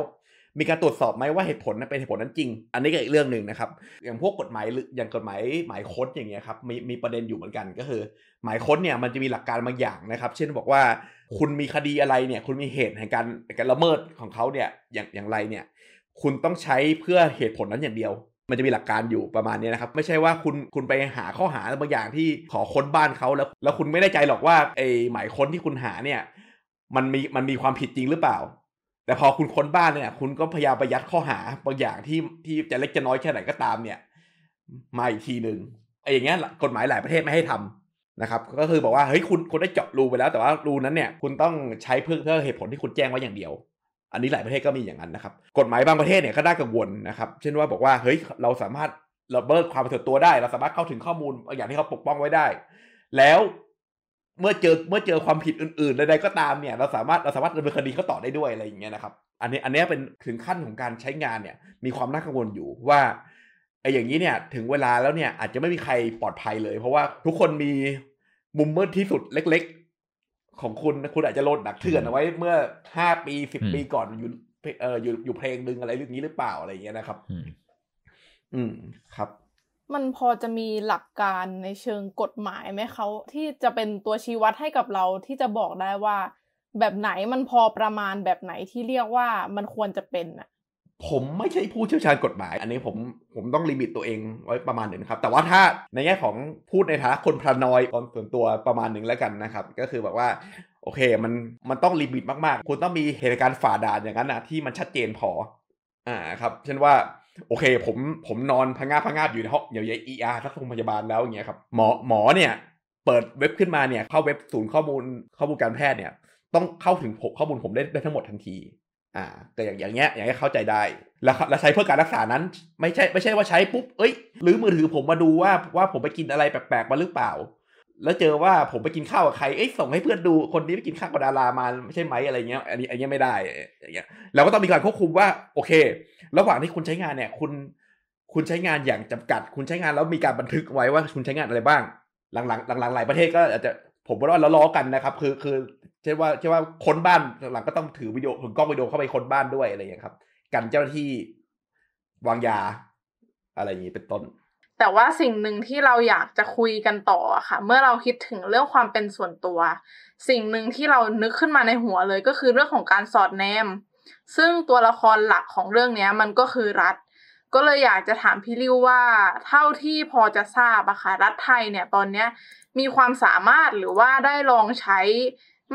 มีการตรวจสอบไหมว่าเหตุผลนั้นเป็นเหตุผลนั้นจริง อันนี้ก็อีกเรื่องหนึ่งนะครับ อย่างพวกกฎหมายอย่างกฎหมายหมายค้นอย่างเงี้ยครับมีมีประเด็นอยู่เหมือนกันก็คือ หมายค้นเนี่ยมันจะมีหลักการบางอย่างนะครับ เช่นบอกว่า คุณมีคดีอะไรเนี่ย คุณมีเหตุแห่งการการละเมิดของเขาเนี่ยอย่างอย่างไรเนี่ยคุณต้องใช้เพื่อเหตุผลนั้นอย่างเดียว มันจะมีหลักการอยู่ประมาณนี้นะครับไม่ใช่ว่าคุณคุณไปหาข้อหาบางอย่างที่ขอค้นบ้านเขาแล้วแล้วคุณไม่ได้ใจหรอกว่าไอหมายค้นที่คุณหาเนี่ยมันมีมันมีความผิดจริงหรือเปล่าแต่พอคุณค้นบ้านเนี่ย คุณก็พยายามประยัดข้อหาบางอย่างที่ที่จะเล็กจะน้อยแค่ไหนก็ตามเนี่ยมาอีกทีหนึ่งไอ้อย่างเงี้ยกฎหมายหลายประเทศไม่ให้ทำนะครับ ก็คือบอกว่าเฮ้ยคุณคุณได้เจาะรูไปแล้ว แต่ว่ารูนั้นเนี่ย คุณต้องใช้เพื่อเพื่อเหตุผลที่คุณแจ้งไว้อย่างเดียว อันนี้หลายประเทศก็มีอย่างนั้นนะครับกฎหมายบางประเทศเนี่ยก็น่ากังวลนะครับ เช่นว่าบอกว่าเฮ้ยเราสามารถระเบิดความเป็นส่วนตัวได้ เราสามารถเข้าถึงข้อมูลอย่างที่เขาปกป้องไว้ได้ แล้วเมื่อเจอเมื่อเจอความผิดอื่นๆใดๆก็ตามเนี่ย เราสามารถเราสามารถดำเนินคดีเขาต่อได้ด้วยอะไรอย่างเงี้ยนะครับอันนี้อันนี้เป็นถึงขั้นของการใช้งานเนี่ย มีความน่ากังวลอยู่ว่าไอ้อย่างนี้เนี่ย ถึงเวลาแล้วเนี่ย อาจจะไม่มีใครปลอดภัยเลยเพราะว่าทุกคนมีมุมมืดที่สุดเล็กๆ ของคุณคุณอาจจะโลดหนักเถื่อนเอาไว้เมื่อห้าปีสิบปีก่อนอยู่เอออยู่อยู่เพลงหนึ่งอะไรเรื่องนี้หรือเปล่าอะไรอย่างเงี้ยนะครับ อืมครับมันพอจะมีหลักการในเชิงกฎหมายไหมเขาที่จะเป็นตัวชี้วัดให้กับเราที่จะบอกได้ว่าแบบไหนมันพอประมาณแบบไหนที่เรียกว่ามันควรจะเป็นอะผมไม่ใช่ผู้เชี่ยวชาญกฎหมาย อันนี้ผมผมต้องลิมิตตัวเอง ไว้ประมาณหนึ่งครับ แต่ว่าถ้าในแง่ของพูดในฐานะคนพลานอยตนส่วนตัวประมาณหนึ่งแล้วกันนะครับ ก็คือแบบว่า โอเค มันมันต้องลิมิตมากๆ คุณต้องมีเหตุการณ์ฝ่าด่านอย่างนั้นนะที่มันชัดเจนพอ อ่าครับ เช่นว่าโอเคผมผมนอนพังงาพังงาอยู่ในห้องเยียวยาเออทักโรงพยาบาลแล้วอย่างเงี้ยครับหมอหมอเนี่ยเปิดเว็บขึ้นมาเนี่ยเข้าเว็บศูนย์ข้อมูลข้อมูลการแพทย์เนี่ยต้องเข้าถึงข้อมูลผมได้ได้ทั้งหมดทันทีอ่าแต่อย่างอย่างเงี้ยอย่างเงี้ยเข้าใจได้ แล้วแล้วใช้เพื่อการรักษานั้น ไม่ใช่ไม่ใช่ว่าใช้ปุ๊บเอ้ยหรือมือถือผมมาดูว่าว่าผมไปกินอะไรแปลกๆมาหรือเปล่าแล้วเจอว่าผมไปกินข้าวกับใคร เอ้ยส่งให้เพื่อนดู คนนี้ไปกินข้าวกับดารามาใช่ไหมอะไรเงี้ย อันนี้อันนี้ไม่ได้อะไรเงี้ยเราก็ต้องมีการควบคุมว่า โอเค ระหว่างที่คุณใช้งานเนี่ย คุณ คุณใช้งานอย่างจำกัด คุณใช้งานแล้วมีการบันทึกไว้ว่า คุณใช้งานอะไรบ้าง หลังหลังหลังหลังหลายประเทศก็อาจจะผมว่าเราล้อกันนะครับ คือคือเช่ว่าเช่ว่าคนบ้านหลังก็ต้องถือวิดีโอถือกล้องวิดีโอเข้าไปคนบ้านด้วยอะไรอย่างเงี้ยครับ กันเจ้าหน้าที่วางยาอะไรอย่างนี้เป็นต้นแต่ว่าสิ่งหนึ่งที่เราอยากจะคุยกันต่อค่ะ เมื่อเราคิดถึงเรื่องความเป็นส่วนตัว สิ่งหนึ่งที่เรานึกขึ้นมาในหัวเลยก็คือเรื่องของการสอดแนม ซึ่งตัวละครหลักของเรื่องนี้มันก็คือรัฐ ก็เลยอยากจะถามพี่ ริวว่าเท่าที่พอจะทราบอะค่ะรัฐไทยเนี่ยตอนนี้มีความสามารถหรือว่าได้ลองใช้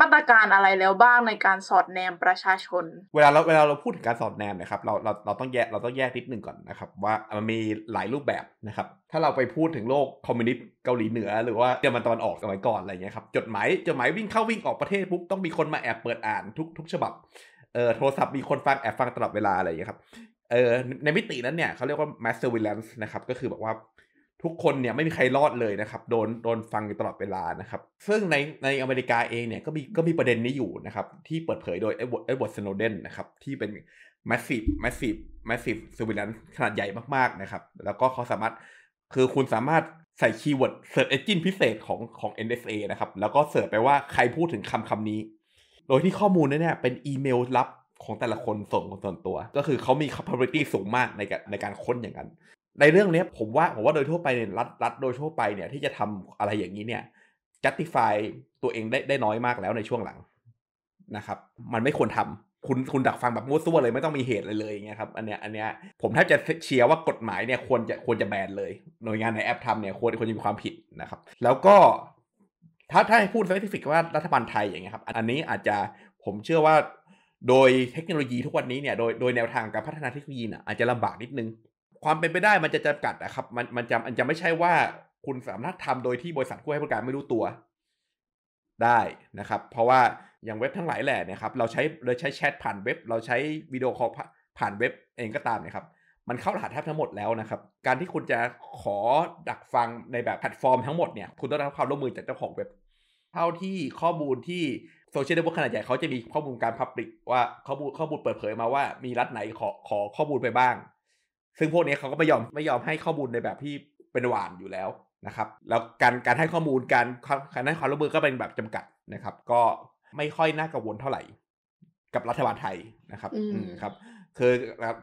มาตรการอะไรแล้วบ้างในการสอดแนมประชาชน เวลาเราเวลาเราพูดถึงการสอดแนมนะครับ เราเราเราต้องแยกเราต้องแยกนิดนึงก่อนนะครับ ว่ามันมีหลายรูปแบบนะครับ ถ้าเราไปพูดถึงโลกคอมมิวนิสต์เกาหลีเหนือ หรือว่าเยอรมันตอนออกสมัยก่อนอะไรเงี้ยครับ จดหมายจดหมายวิ่งเข้าวิ่งออกประเทศปุ๊บต้องมีคนมาแอบเปิดอ่านทุกทุกฉบับเออโทรศัพท์มีคนฟังแอบฟังตลอดเวลาอะไรอย่างเงี้ยครับเออในมิตินั้นเนี่ยเขาเรียกว่า mass surveillance นะครับก็คือแบบว่าทุกคนเนี่ยไม่มีใครรอดเลยนะครับโดนโดนฟังอยู่ตลอดเวลานะครับ ซึ่งในในอเมริกาเองเนี่ยก็มีก็มีประเด็นนี้อยู่นะครับ ที่เปิดเผยโดยเอ็ดเวิร์ดเเอ็ดดวิร์สโนเดนนะครับที่เป็น massive massive massive s u r v e i l l a n c ขนาดใหญ่มากๆนะครับ แล้วก็เขาสามารถคือคุณสามารถใส่คีย์เวิร์ด search engine พิเศษของของ NSA นะครับแล้วก็เสิร์ชไปว่าใครพูดถึงคำคำนี้ โดยที่ข้อมูลนั้นเนี่ยเป็นอีเมลลับของแต่ละคนส่งส่วนตัว ก็คือเขามี capability สูงมากในการในการค้นอย่างนั้นในเรื่องนี้ผมว่าผมว่าโดยทั่วไปเนี่ยรัฐรัฐโดยทั่วไปเนี่ยที่จะทำอะไรอย่างนี้เนี่ย justify ตัวเองได้ได้น้อยมากแล้วในช่วงหลังนะครับมันไม่ควรทำคุณคุณดักฟังแบบมั่วซั่วเลย ไม่ต้องมีเหตุเลยเลยอย่างเงี้ยครับ อันเนี้ยอันเนี้ยผมแทบจะเชียร์ว่ากฎหมายเนี่ยควรจะควรจะแบนเลยหน่วยงานในแอปทำเนี่ยควรควรจะมีความผิดนะครับ แล้วก็ถ้าถ้าให้พูดสถิติว่ารัฐบาลไทยอย่างเงี้ยครับ อันนี้อาจจะผมเชื่อว่าโดยเทคโนโลยีทุกวันนี้เนี่ยโดยโดยแนวทางการพัฒนาเทคโนโลยีน่ะอาจจะลำบากนิดนึงความเป็นไปได้มันจะจำกัดนะครับมันมันจะมันจะไม่ใช่ว่าคุณสามารถทำโดยที่บริษัทผู้ให้บริการไม่รู้ตัว ได้นะครับ เพราะว่าอย่างเว็บทั้งหลายแหล่นะครับ เราใช้เราใช้แชทผ่านเว็บ เราใช้วิดีโอคอลผ่านเว็บเองก็ตามนะครับ มันเข้ารหัสแทบทั้งหมดแล้วนะครับ การที่คุณจะขอดักฟังในแบบแพลตฟอร์มทั้งหมดเนี่ยคุณต้องรับความร่วมมือจากเจ้าของเว็บ เท่าที่ข้อมูลที่โซเชียลเน็ตเวิร์กขนาดใหญ่เขาจะมีข้อมูลการพับริกว่าข้อมูลข้อมูลเปิดเผยมาว่ามีรัฐไหนขอขอข้อมูลไปบ้างซึ่งพวกนี้เขาก็ไม่ยอมไม่ยอมให้ข้อมูลในแบบที่เป็นหวานอยู่แล้วนะครับ แล้วการการให้ข้อมูลการการให้ความร่วมมือก็เป็นแบบจำกัดนะครับ ก็ไม่ค่อยน่ากังวลเท่าไหร่กับรัฐบาลไทยนะครับ อืมครับคือ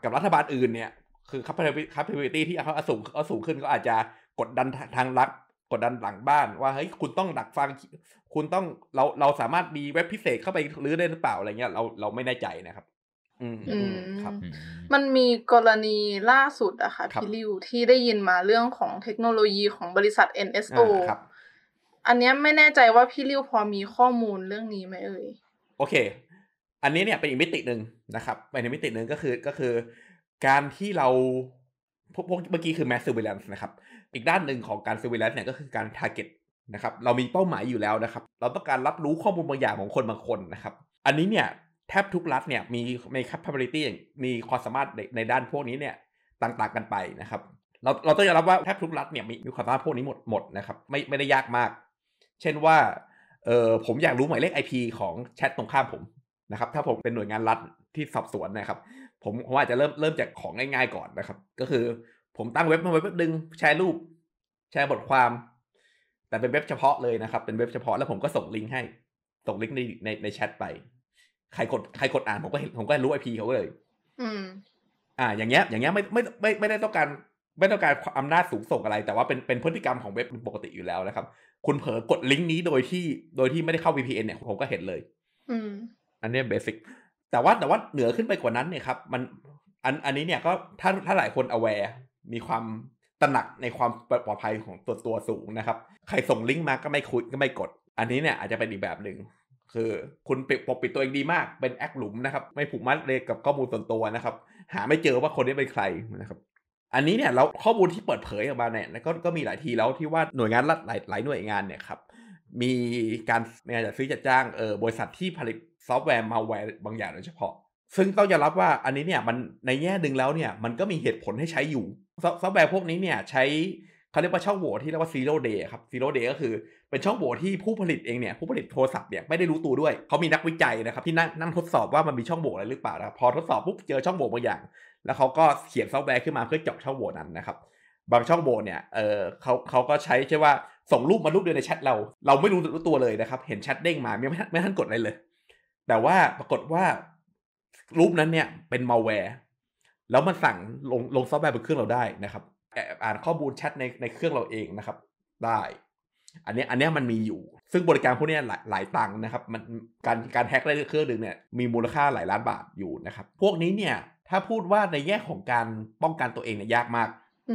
กับรัฐบาลอื่นเนี่ย คือคัพคับเพลย์ตี้ที่เขาสูงเขาสูงขึ้นก็อาจจะกดดันทางรัฐกดดันหลังบ้านว่าเฮ้ยคุณต้องดักฟัง คุณต้องเราเราสามารถมีเว็บพิเศษเข้าไปรื้อได้หรือเปล่าอะไรเงี้ย เราเราไม่แน่ใจนะครับมครับ มันมีกรณีล่าสุดอะค่ะ พี่ลิวที่ได้ยินมาเรื่องของเทคโนโลยีของบริษัท NSO อันนี้ไม่แน่ใจว่าพี่ลิวพอมีข้อมูลเรื่องนี้ไหมเอ่ยโอเค อันนี้เนี่ยเป็นอีกมิติหนึ่งนะครับเป็นอีกมิติหนึ่งก็คือก็คือการที่เราพวกเมื่อกี้คือ mass surveillance นะครับ อีกด้านหนึ่งของการ surveillance เนี่ยก็คือการ target นะครับ เรามีเป้าหมายอยู่แล้วนะครับ เราต้องการรับรู้ข้อมูลบางอย่างของคนบางคนนะครับ อันนี้เนี่ยแทบทุกรัฐเนี่ยมีมีค a p a b ริตี้มีความสามารถในด้านพวกนี้เนี่ยต่างๆกันไปนะครับ เราเราต้องยอมรับว่าแทบทุกรัฐเนี่ยมีมีความสามารถพวกนี้หมดหมดนะครับไม่ไม่ได้ยากมาก เช่นว่าเออผมอยากรู้หมายเลข IP ของแชทตรงข้ามผมนะครับถ้าผมเป็นหน่วยงานรัฐที่สอบสวนนะครับ ผมผมอาจจะเริ่มเริ่มจากของง่าย ๆก่อนนะครับ ก็คือผมตั้งเว็บมาเว็บนึง แชร์รูป แชร์บทความ แต่เป็นเว็บเฉพาะเลยนะครับเป็นเว็บเฉพาะแล้วผมก็ส่งลิงก์ให้ส่งลิงก์ในในในแชทไปใครกดใครกดอ่านผมก็เห็นผมก็รู้ไอพีเขาเลย อืม อ่า อย่างเงี้ย อย่างเงี้ยไม่ไม่ไม่ไม่ได้ต้องการ ไม่ต้องการอำนาจสูงส่งอะไร แต่ว่าเป็นเป็นพฤติกรรมของเว็บปกติอยู่แล้วนะครับ คุณเผลอกดลิงก์นี้โดยที่ โดยที่ไม่ได้เข้า VPN เนี่ยผมก็เห็นเลย อืมอันนี้เบสิกแต่ว่าแต่ว่าเหนือขึ้นไปกว่านั้นเนี่ยครับ มัน อันอันนี้เนี่ยก็ถ้าถ้าหลายคน aware มีความตระหนักในความปลอดภัยของตัวตัวสูงนะครับ ใครส่งลิงก์มาก็ไม่คุยก็ไม่กด อันนี้เนี่ย อาจจะเป็นอีกแบบหนึ่งคือคุณปิดปกปิดตัวเองดีมากเป็นแอคหลุมนะครับ ไม่ผูกมัดเลยกับข้อมูลส่วนตัวนะครับ หาไม่เจอว่าคนนี้เป็นใครนะครับ อันนี้เนี่ยเราข้อมูลที่เปิดเผยออกมาเนี่ยก็ก็มีหลายทีแล้วที่ว่าหน่วยงานรัฐหลายหลายหน่วยงานเนี่ยครับมีการมนการจะซื้อจัดจ้างเออบริษัทที่ผลิตซอฟต์แวร์มาแวร์บางอย่างโดยเฉพาะ ซึ่งต้องยอมรับว่าอันนี้เนี่ยมันในแง่ดึงแล้วเนี่ยมันก็มีเหตุผลให้ใช้อยู่ ซอฟต์แวร์พวกนี้เนี่ยใช้เขาเรียกว่าช่องโหว่ที่เรียกว่าซีโร่เดย์ครับซีโร่เดย์ก็คือเป็นช่องโหว่ที่ผู้ผลิตเองเนี่ย ผู้ผลิตโทรศัพท์เนี่ยไม่ได้รู้ตัวด้วยเขามีนักวิจัยนะครับที่นั่งนั่งทดสอบว่ามันมีช่องโหว่อะไรหรือเปล่านะครับพอทดสอบปุ๊บเจอช่องโหว่บางอย่าง แล้วเขาก็เขียนซอฟต์แวร์ขึ้นมาเพื่อเจาะช่องโหว่นั้นนะครับ บางช่องโหว่เนี่ย เออเขาเขาก็ใช้ใช่ว่าส่งรูปมารูปเดียวในแชทเรา เราไม่รู้ตัวเลยนะครับเห็นแชทเด้งมาไม่ไม่ท่านกดอะไรเลย แต่ว่าปรากฏว่ารูปนั้นเนี่ยเป็นมาแวร์แล้วมันสั่งลงลงซอฟต์แวร์บนเครื่องเราได้นะครับอ่านข้อมูลแชทในในเครื่องเราเองนะครับ ได้ อันนี้อันนี้มันมีอยู่ ซึ่งบริการพวกนี้หลายหลายตังนะครับ มันการการแฮกได้เครื่องหนึ่งเนี่ยมีมูลค่าหลายล้านบาทอยู่นะครับ พวกนี้เนี่ย ถ้าพูดว่าในแง่ของการป้องกันตัวเองเนี่ยยากมากอ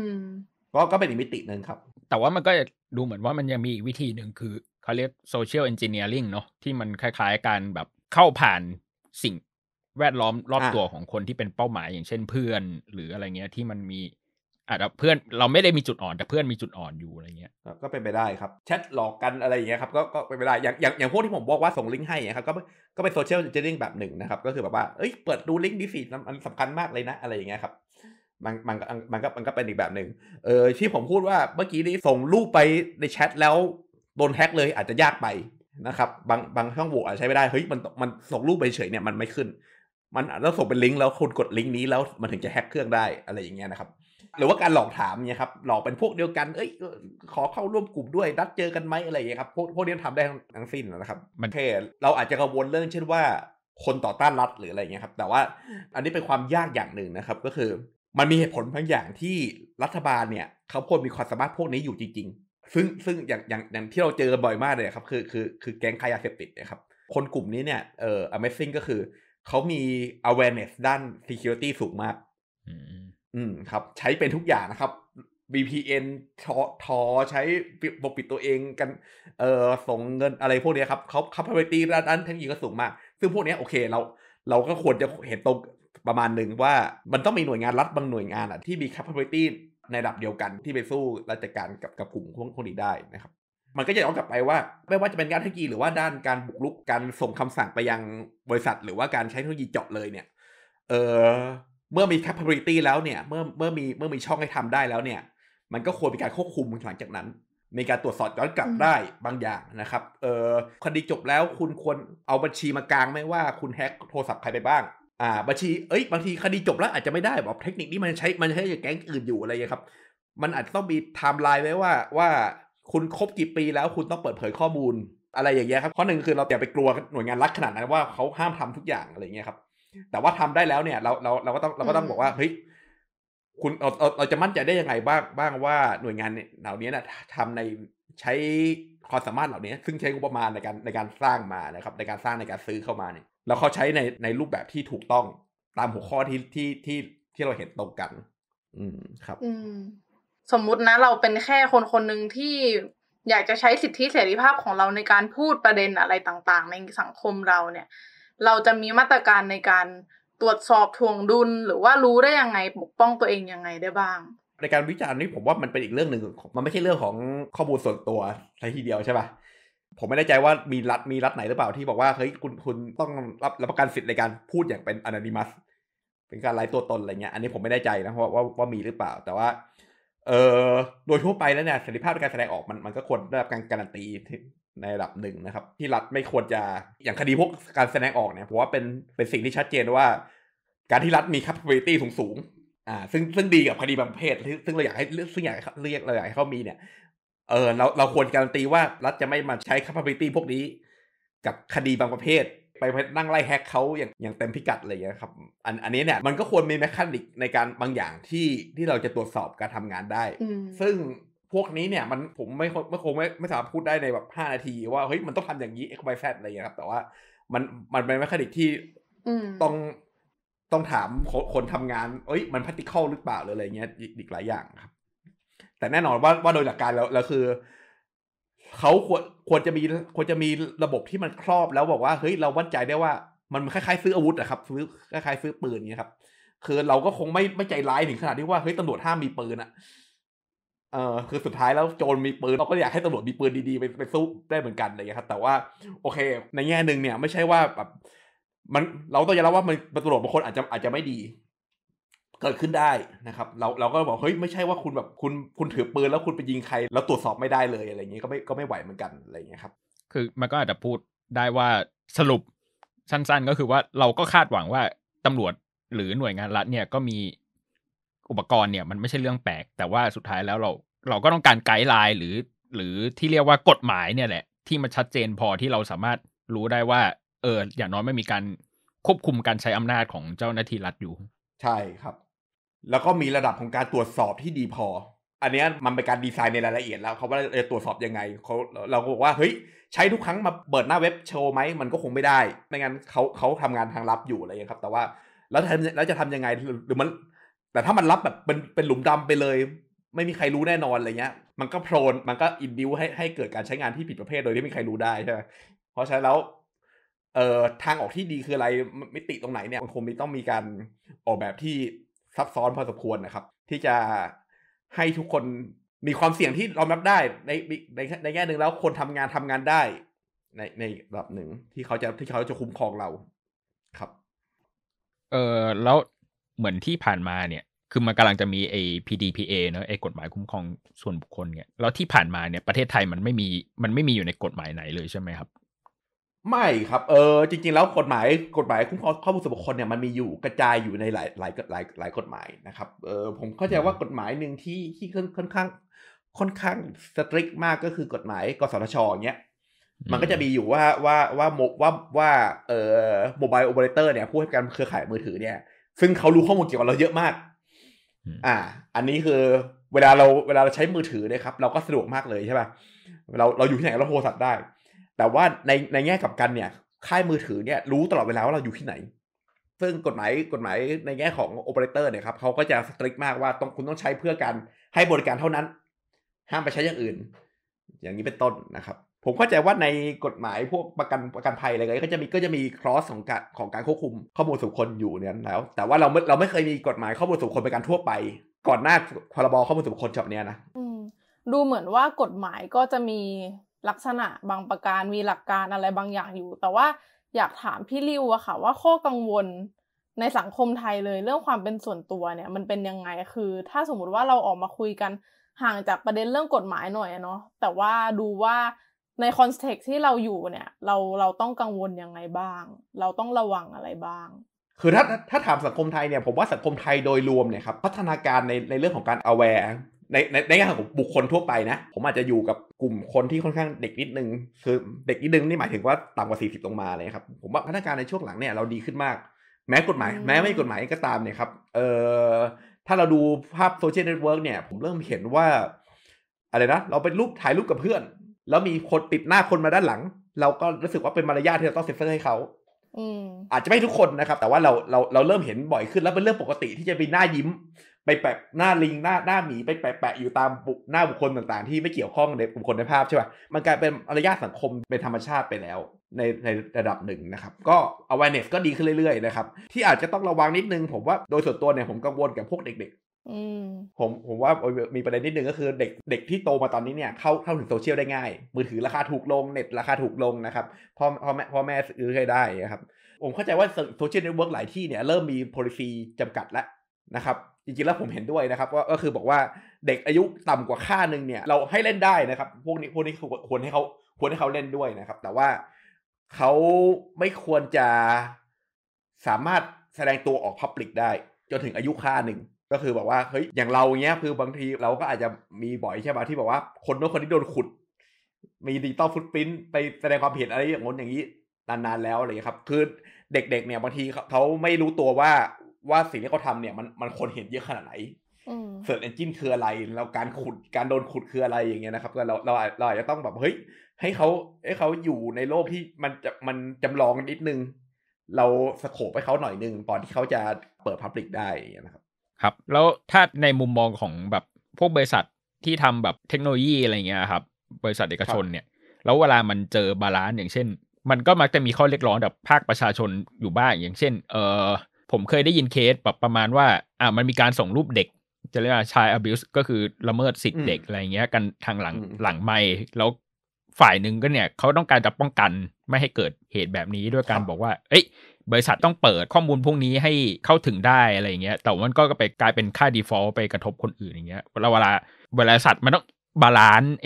ก็ก็เป็นอีกมิติหนึ่งครับแต่ว่ามันก็ดูเหมือนว่ามันยังมีอีกวิธีหนึ่งคือเขาเรียกโซเชียลเอนจิเนียริงเนาะที่มันคล้ายๆการแบบเข้าผ่านสิ่ง แวดล้อมรอบตัวของคนที่เป็นเป้าหมายอย่างเช่นเพื่อน หรืออะไรเงี้ยที่มันมีอาจจะเพื่อนเราไม่ได้มีจุดอ่อน แต่เพื่อนมีจุดอ่อนอยู่อะไรเงี้ยก็เป็นไปได้ครับ แชทหลอกกันอะไรอย่างเงี้ยครับก็ก็เป็นไปได้อย่างอย่างอย่างพวกที่ผมบอกว่าส่งลิงก์ให้ครับก็ก็เป็นโซเชียลเจนนิ่งแบบหนึ่งนะครับ ก็คือแบบว่าเอ้ยเปิดดูลิงก์ดีสิมันสำคัญมากเลยนะอะไรอย่างเงี้ยครับมันมันมันก็มันก็เป็นอีกแบบหนึ่งเออที่ผมพูดว่าเมื่อกี้นี้ส่งรูปไปในแชทแล้ว โดนแฮ็กเลยอาจจะยากไปนะครับบางบางช่องโหว่อาจใช้ไม่ได้เฮ้ยมันมันส่งรูปไปเฉยเนี่ยมันไม่ขึ้น มันแล้วส่งเป็นลิงก์แล้วคุณกดลิงก์นี้แล้วมันถึงจะแฮ็กเครื่องได้อะไรอย่างเงี้ยนะครับหรือว่าการหลอกถามเนี่ยครับหลอกเป็นพวกเดียวกันเอ้ยขอเข้าร่วมกลุ่มด้วยนัดเจอกันไหมอะไรอย่างเงี้ยครับ พวกพวกนี้ทำได้ทั้งสิ้นนะครับมันคเราอาจจะกังวลเรื่องเช่นว่า คนต่อต้านรัฐหรืออะไรอย่เงี้ยครับแต่ว่าอันนี้เป็นความยากอย่างหนึ่งนะครับ ก็คือมันมีเหตุผลบางอย่างที่รัฐบาลเนี่ยเขาควรมีความสามารถพวกนี้อยู่จริง ๆ ซึ่งซึ่งอย่างอย่างอย่างที่เราเจอบ่อยมากเลยครับคือคือคือแก๊งคายาเสพติดนะครับ คนกลุ่มนี้เนี่ย เอ่อ amazing ก็คือเขามี awareness ด้าน security สูงมากอืมครับใช้เป็นทุกอย่างนะครับ VPN ทอทอใช้ปกปิดตัวเองกัน เอ่อส่งเงินอะไรพวกนี้ครับเขาคับพา i l ตี y ด้านเทคโนโลยีก็สูงมากซึ่งพวกนี้โอเคเราเราก็ควรจะเห็นตรงประมาณหนึ่งว่า มันต้องมีหน่วยงานรัฐบางหน่วยงานอ่ะที่มีคับพา i l ตีในระดับเดียวกันที่ไปสู้ราชการกับกับกลุ่มพวกพวกนี้ได้นะครับ มันก็จะย้อนกลับไปว่า ไม่ว่าจะเป็นการเทคโนโลยีหรือว่าด้านการบุกรุกการส่งคำสั่งไปยังบริษัทหรือว่าการใช้เทคโนโลยีเจาะเลยเนี่ยเออเมื่อมีแคเปอร์ริตี้แล้วเนี่ยเมื่อเมื่อมีเมื่อมีช่องให้ทำได้แล้วเนี่ย มันก็ควรมีการควบคุมหลังจากนั้น มีการตรวจสอบย้อนกลับได้บางอย่างนะครับเออคดีจบแล้วคุณควรเอาบัญชีมากลางไหมว่าคุณแฮ็กโทรศัพท์ใครไปบ้างอ่าบัญชีเอ้ยบางทีคดีจบแล้วอาจจะไม่ได้บอกเทคนิคนี้มันใช้มันใช้กับแก๊งอื่นอยู่อะไรอย่างครับ มันอาจจะต้องมีไทม์ไลน์ไว้ว่าว่าคุณครบกี่ปีแล้วคุณต้องเปิดเผยข้อมูลอะไรอย่างเงี้ยครับข้อหนึ่งคือเราอย่าไปกลัวหน่วยงานรัฐขนาดนั้นว่าเขาห้ามทำทุกอย่างอะไรเงี้ยครับแต่ว่าทำได้แล้วเนี่ย เราเราเราก็ต้องเราก็ต้องบอกว่าเฮ้ยคุณเราเราจะมั่นใจได้ยังไงบ้างบ้างว่าหน่วยงานเหล่านี้นะทำในใช้ความสามารถเหล่านี้ ซึ่งใช้งบประมาณในการในการสร้างมานะครับ ในการสร้างในการซื้อเข้ามาเนี่ย แล้วเขาใช้ในในรูปแบบที่ถูกต้องตามหัวข้อที่ที่ที่ที่เราเห็นตรงกัน อืมครับ อืม สมมุตินะเราเป็นแค่คนคนหนึ่งที่อยากจะใช้สิทธิเสรีภาพของเราในการพูดประเด็นอะไรต่างๆ ในสังคมเราเนี่ยเราจะมีมาตรการในการตรวจสอบทวงดุลหรือว่ารู้ได้ยังไงปกป้องตัวเองยังไงได้บ้างในการวิจารณ์นี่ผมว่ามันเป็นอีกเรื่องหนึ่งมันไม่ใช่เรื่องของข้อมูลส่วนตัวใช่ทีเดียวใช่ปะผมไม่แน่ใจว่ามีรัฐมีรัฐไหนหรือเปล่าที่บอกว่าเฮ้ยคุณคุณต้องรับรับประกันสิทธิ์ในการพูดอย่างเป็นอนานิมัสเป็นการไล่ตัวตนอะไรเงี้ยอันนี้ผมไม่แน่ใจนะว่าว่าว่ามีหรือเปล่า แต่ว่า เออโดยทั่วไปแล้วเนี่ยเสรีภาพ ในการแสดงออกมันมันก็ควรได้รับการการันตีในระดับหนึ่งนะครับ ที่รัฐไม่ควรจะอย่างคดีพวกการแสดงออกเนี่ยผมว่าเป็นเป็นสิ่งที่ชัดเจนว่า การที่รัฐมีัพเปอร์ตี้สูงสูงอ่า ซึ่งซึ่งดีกับคดีบางประเภทซึ่งเราอยากให้ ซึ่งอยากเรียกเราอยากให้เขามีเนี่ย เออเราเราควรการันตีว่า รัฐจะไม่มาใช้คัพเปอร์ตี้พวกนี้ กับคดีบางประเภท ไปนั่งไล่แฮกเขาอย่างอย่างเต็มพิกัดเลยนะครับ อันอันนี้เนี่ยมันก็ควรมีแมคานิกในการบางอย่างที่ที่เราจะตรวจสอบการทำงานได้ซึ่งพวกนี้เนี่ยมันผมไม่ไม่คงไม่ไม่สามารถพูดได้ในแบบห้านาทีว่าเฮ้ยมันต้องทำอย่างนี้ x y z อะไรอย่างนี้ครับ แต่ว่ามันมันเป็นแมคาิกที่ต้องต้องถามคนทำงานเอ้ย มันพัติเข้าหรือเปล่าหรืออะไรเงี้ยอีกหลายอย่างครับ แต่แน่นอนว่าว่าโดยหลักการแล้วแล้วคือ เขาควรควรจะมีควรจะมีระบบที่มันครอบแล้วบอกว่าเฮ้ยเราวัดใจได้ว่า มันคล้ายๆซื้ออาวุธอะครับซื้อคล้ายๆซื้อปืนเงี้ยครับ คือเราก็คงไม่ไม่ใจร้ายถึงขนาดที่ว่าเฮ้ยตำรวจห้ามมีปืนอะเออคือสุดท้ายแล้วโจรมีปืนเราก็อยากให้ตำรวจมีปืนดีๆไปไปสู้ได้เหมือนกันอะไรเงี้ยครับแต่ว่าโอเค ในแง่หนึ่งเนี่ย ไม่ใช่ว่าแบบ มันเราต้องยอมรับว่ามันตำรวจบางคนอาจจะอาจจะไม่ดี เกิดขึ้นได้นะครับ เราเราก็บอกเฮ้ยไม่ใช่ว่าคุณแบบคุณคุณถือปืนแล้วคุณไปยิงใครแล้วตรวจสอบไม่ได้เลยอะไรเงี้ยก็ไม่ก็ไม่ไหวเหมือนกันอะไรเงี้ยครับคือมันก็อาจจะพูดได้ว่าสรุปสั้น ๆ ก็คือว่าเราก็คาดหวังว่าตำรวจหรือหน่วยงานรัฐเนี่ยก็มีอุปกรณ์เนี่ยมันไม่ใช่เรื่องแปลกแต่ว่าสุดท้ายแล้วเรา เราก็ต้องการไกด์ไลน์หรือ หรือที่เรียกว่ากฎหมายเนี่ยแหละที่มันชัดเจนพอที่เราสามารถรู้ได้ว่า เอออย่างน้อยไม่มีการควบคุมการใช้อำนาจของเจ้าหน้าที่รัฐอยู่ ใช่ครับ แล้วก็มีระดับของการตรวจสอบที่ดีพอ อันนี้มันเป็นการดีไซน์ในรายละเอียดแล้วเขาว่าจะตรวจสอบยังไงเขาเราก็บอกว่าเฮ้ยใช้ทุกครั้งมาเปิดหน้าเว็บโชว์ไหมมันก็คงไม่ได้ไม่งั้นเขาเขาทำงานทางลับอยู่อะไรอย่างครับ แต่ว่าแล้วแล้วจะทำยังไงหรือมันแต่ถ้ามันรับแบบเป็นเป็นหลุมดำไปเลย ไม่มีใครรู้แน่นอนอะไรเงี้ย มันก็โพรน มันก็อินดิวให้ให้เกิดการใช้งานที่ผิดประเภท โดยที่ไม่มีใครรู้ได้ใช่ไหมเพราะฉะนั้นแล้ว เอ่อทางออกที่ดีคืออะไรมิติตรงไหนเนี่ยมันคงมีต้องมีการออกแบบที่ซับซ้อนพอสมควรนะครับ ที่จะให้ทุกคนมีความเสี่ยงที่รองรับได้ ในในในแง่หนึ่งแล้วคนทำงานทำงานได้ ในในแบบหนึ่งที่เขาจะที่เขาจะคุ้มครองเรา ครับ เออแล้วเหมือนที่ผ่านมาเนี่ย คือมันกำลังจะมีไอ้ PDPA เนอะไอ้กฎหมายคุ้มครองส่วนบุคคลเนี่ย แล้วที่ผ่านมาเนี่ยประเทศไทยมันไม่มีมันไม่มีอยู่ในกฎหมายไหนเลยใช่ไหมครับ ไม่ครับเออจริงๆ แล้วกฎหมายกฎหมายคุ้มครองข้อมูลส่วนบุคคลเนี่ยมันมีอยู่กระจายอยู่ในหลายหลายหลายหลายกฎหมายนะครับเออผมเข้าใจว่ากฎหมายหนึ่งที่ที่ค่อนข้างค่อนข้างสตริกมากก็คือกฎหมายกสทชเนี่ยมันก็จะมีอยู่ว่าว่าว่าว่าว่าว่าเอ่อโมบายโอเปอเรเตอร์เนี่ยผู้ให้การเครือข่ายมือถือเนี่ยซึ่งเขารู้ข้อมูลเกี่ยวกับเราเยอะมาก อ่า อันนี้คือเวลาเราเวลาเราใช้มือถือนะครับ เราก็สะดวกมากเลยใช่ป่ะเราเราอยู่ที่ไหนเราโทรศัพท์ได้ แต่ว่าในในแง่กับกันเนี่ย ค่ายมือถือเนี่ย รู้ตลอดเวลาว่าเราอยู่ที่ไหน ซึ่งกฎหมายกฎหมายในแง่ของโอเปอเรเตอร์เนี่ยครับเขาก็จะสตริกมากว่าต้องคุณต้องใช้เพื่อการให้บริการเท่านั้น ห้ามไปใช้อย่างอื่น อย่างนี้เป็นต้นนะครับผมเข้าใจว่าในกฎหมายพวกประกันประกันภัยอะไรเงี้ยก็จะมีก็จะมีคลอสของการของการควบคุมข้อมูลส่วนบุคคลอยู่เนี่ยแล้วแต่ว่าเราไม่เราไม่เคยมีกฎหมายข้อมูลส่วนบุคคลเป็นการทั่วไป ก่อนหน้าพรบข้อมูลส่วนบุคคลฉบับนี้นะดูเหมือนว่ากฎหมายก็จะมีลักษณะบางประการมีหลักการอะไรบางอย่างอยู่ แต่ว่าอยากถามพี่ริวอะค่ะว่าข้อกังวลในสังคมไทยเลยเรื่องความเป็นส่วนตัวเนี่ย มันเป็นยังไงคือ ถ้าสมมติว่าเราออกมาคุยกันห่างจากประเด็นเรื่องกฎหมายหน่อยเนาะแต่ว่าดูว่าในคอนเทกซ์ที่เราอยู่เนี่ย เราเราต้องกังวลยังไงบ้าง เราต้องระวังอะไรบ้าง คือถ้าถ้าถามสังคมไทยเนี่ยผมว่าสังคมไทยโดยรวมเนี่ยครับพัฒนาการในในเรื่องของการ aware ในในในแง่ของบุคคลทั่วไปนะ ผมอาจจะอยู่กับกลุ่มคนที่ค่อนข้างเด็กนิดนึงคือเด็กนิดนึงนี่หมายถึงว่าต่ำกว่า 40 ลงมาเลยครับผมว่าพัฒนาการในช่วงหลังเนี่ย เราดีขึ้นมาก แม้กฎหมาย แม้ไม่กฎหมายก็ตามเนี่ยครับเอ่อถ้าเราดูภาพโซเชียลเน็ตเวิร์กเนี่ย ผมเริ่มเห็นว่าอะไรนะเราเป็นรูปถ่ายรูปกับเพื่อนแล้วมีคนติดหน้าคนมาด้านหลัง เราก็รู้สึกว่าเป็นมารยาทที่เราต้องเซ็นเซอร์ให้เขาอาจจะไม่ทุกคนนะครับแต่ว่าเราเราเราเริ่มเห็นบ่อยขึ้นแล้วเป็นเรื่องปกติที่จะมีหน้ายิ้ม ไปแปะหน้าลิงหน้าหน้าหมี ไปแปะแปะอยู่ตามบุหน้าบุคคลต่างๆ ที่ไม่เกี่ยวข้องในบุคคลในภาพใช่ป่ะมันกลายเป็นอารยาสังคมเป็นธรรมชาติไปแล้วในในระดับหนึ่งนะครับ ก็ awareness ก็ดีขึ้นเรื่อยๆ นะครับ ที่อาจจะต้องระวังนิดนึงผมว่าโดยส่วนตัวเนี่ยผมกังวลกับพวกเด็กผมผมว่ามีประเด็นนิดนึงก็คือเด็กเด็กที่โตมาตอนนี้เนี่ย เข้าเข้าถึงโซเชียลได้ง่าย มือถือราคาถูกลงเน็ตราคาถูกลงนะครับพ่อพ่อแม่พ่อแม่ซื้อให้ได้นะครับ ผมเข้าใจว่าโซเชียลเน็ตเวิร์กหลายที่เนี่ย เริ่มมีโ o l i c y จำกัดแล้วนะครับจริงๆแล้วผมเห็นด้วยนะครับว่าก็คือบอกว่าเด็กอายุต่ำกว่าค่าหนึ่งเนี่ย เราให้เล่นได้นะครับพวกนี้พวกนี้ควรให้เขาควรให้เขาเล่นด้วยนะครับ แต่ว่าเขาไม่ควรจะสามารถแสดงตัวออกพับลิกได้ จนถึงอายุค่าหนึ่งก็คือบอกว่าเฮ้ยอย่างเราเนี้ยคือบางทีเราก็อาจจะมีบ่อยใช่ไหมที่บอกว่า คนโน้นคนนี้โดนขุด มีดิจิตอลฟุตปรินไปแสดงความเห็นอะไรอย่างงนอย่างนี้นานๆแล้วอะไรครับ คือเด็ก ๆ เนี่ยบางทีเขาไม่รู้ตัวว่าว่าสิ่งที่เขาทำเนี่ย มันมันคนเห็นเยอะขนาดไหนเสิร์ชเอนจินคืออะไรแล้วการขุดการโดนขุดคืออะไรอย่างเงี้ยนะครับก็เราเราเราอาจจะต้องแบบเฮ้ยให้เขาให้เขาอยู่ในโลกที่มันจะมันจำลองนิดนึงเราสโคบให้เขาหน่อยนึงก่อนที่เขาจะเปิดพับลิกได้นะครับครับแล้วถ้าในมุมมองของแบบพวกบริษัทที่ทำแบบเทคโนโลยีอะไรเงี้ยครับ บริษัทเอกชนเนี่ยแล้วเวลามันเจอบาลานซ์อย่างเช่น มันก็มักจะมีข้อเรียกร้องแบบภาคประชาชนอยู่บ้างอย่างเช่น เออผมเคยได้ยินเคสแบบประมาณว่า อ่ามันมีการส่งรูปเด็ก จะเรียกว่าชายอ b u s e ก็คือละเมิดสิทธิเด็กอะไรเงี้ย กันทางหลังหลังไม่แล้วฝ่ายหนึ่งก็เนี่ย เขาต้องการจะป้องกันไม่ให้เกิดเหตุแบบนี้ด้วยการบอกว่า เอ้ยบริษัทต้องเปิดข้อมูลพวกนี้ให้เข้าถึงได้อะไรอย่างเงี้ย แต่มันก็ไปกลายเป็นค่า default ไปกระทบคนอื่นอย่างเงี้ยแล้วเวลาบริษัทมันต้องบาลานซ์ไอ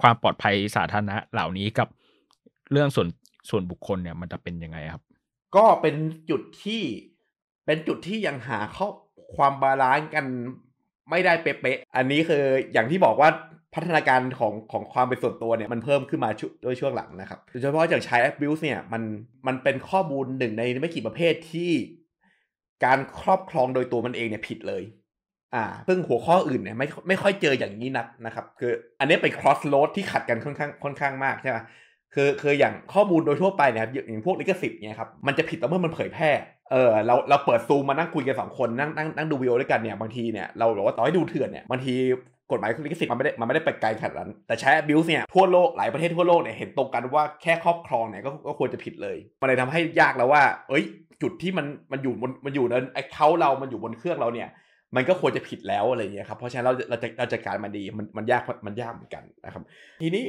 ความปลอดภัยสาธารณะเหล่านี้กับ เรื่องส่วนส่วนบุคคลเนี่ยมันจะเป็นยังไงครับ ก็เป็นจุดที่เป็นจุดที่ยังหาข้อความบาลานซ์กันไม่ได้เป๊ะๆอันนี้คืออย่างที่บอกว่าพัฒนาการของของความเป็นส่วนตัวเนี่ย มันเพิ่มขึ้นมา้ดยช่วงหลังนะครับโดยเฉพาะอย่างใช้ abuse เนี่ย มันมันเป็นข้อมูลหนึ่งในไม่กี่ประเภทที่การครอบครองโดยตัวมันเองเนี่ยผิดเลย อ่าซึ่งหัวข้ออื่นเนี่ยไม่ไม่ค่อยเจออย่างนี้นักนะครับ คืออันนี้เป็น cross road ที่ขัดกันค่อนข้างค่อนข้างมากใช่ไหมคือคืออย่างข้อมูลโดยทั่วไปนะครับอย่างพวกลิขสิทธิ์เนี่ยครับมันจะผิดต่อเมื่อมันเผยแพร่เออเราเราเปิดซูมมานั่งคุยกันสองคนนั่งนั่งนั่งดูวิดีโอด้วยกันเนี่ยบางทีเนี่ย เราบอกว่าต่อให้ดูเถื่อนเนี่ยบางทีกฎหมายลิขสิทธิ์มันไม่ได้มันไม่ได้ไปไกลขนาดนั้น แต่ใช้ abuse เนี่ยทั่วโลกหลายประเทศทั่วโลกเนี่ยเห็นตรงกันว่าแค่ครอบครองเนี่ยก็ก็ควรจะผิดเลยมันเลยทำให้ยากแล้วว่า เอ้ย จุดที่มันมันอยู่บนมันอยู่ในไอ้เขาเรา มันอยู่บนเครื่องเราเนี่ย มันก็ควรจะผิดแล้วอะไรเงี้ยครับเพราะฉะนั้นเราเราจะเราจะการมันดีมันมันยากมันยากเหมือนกันนะครับทีนี้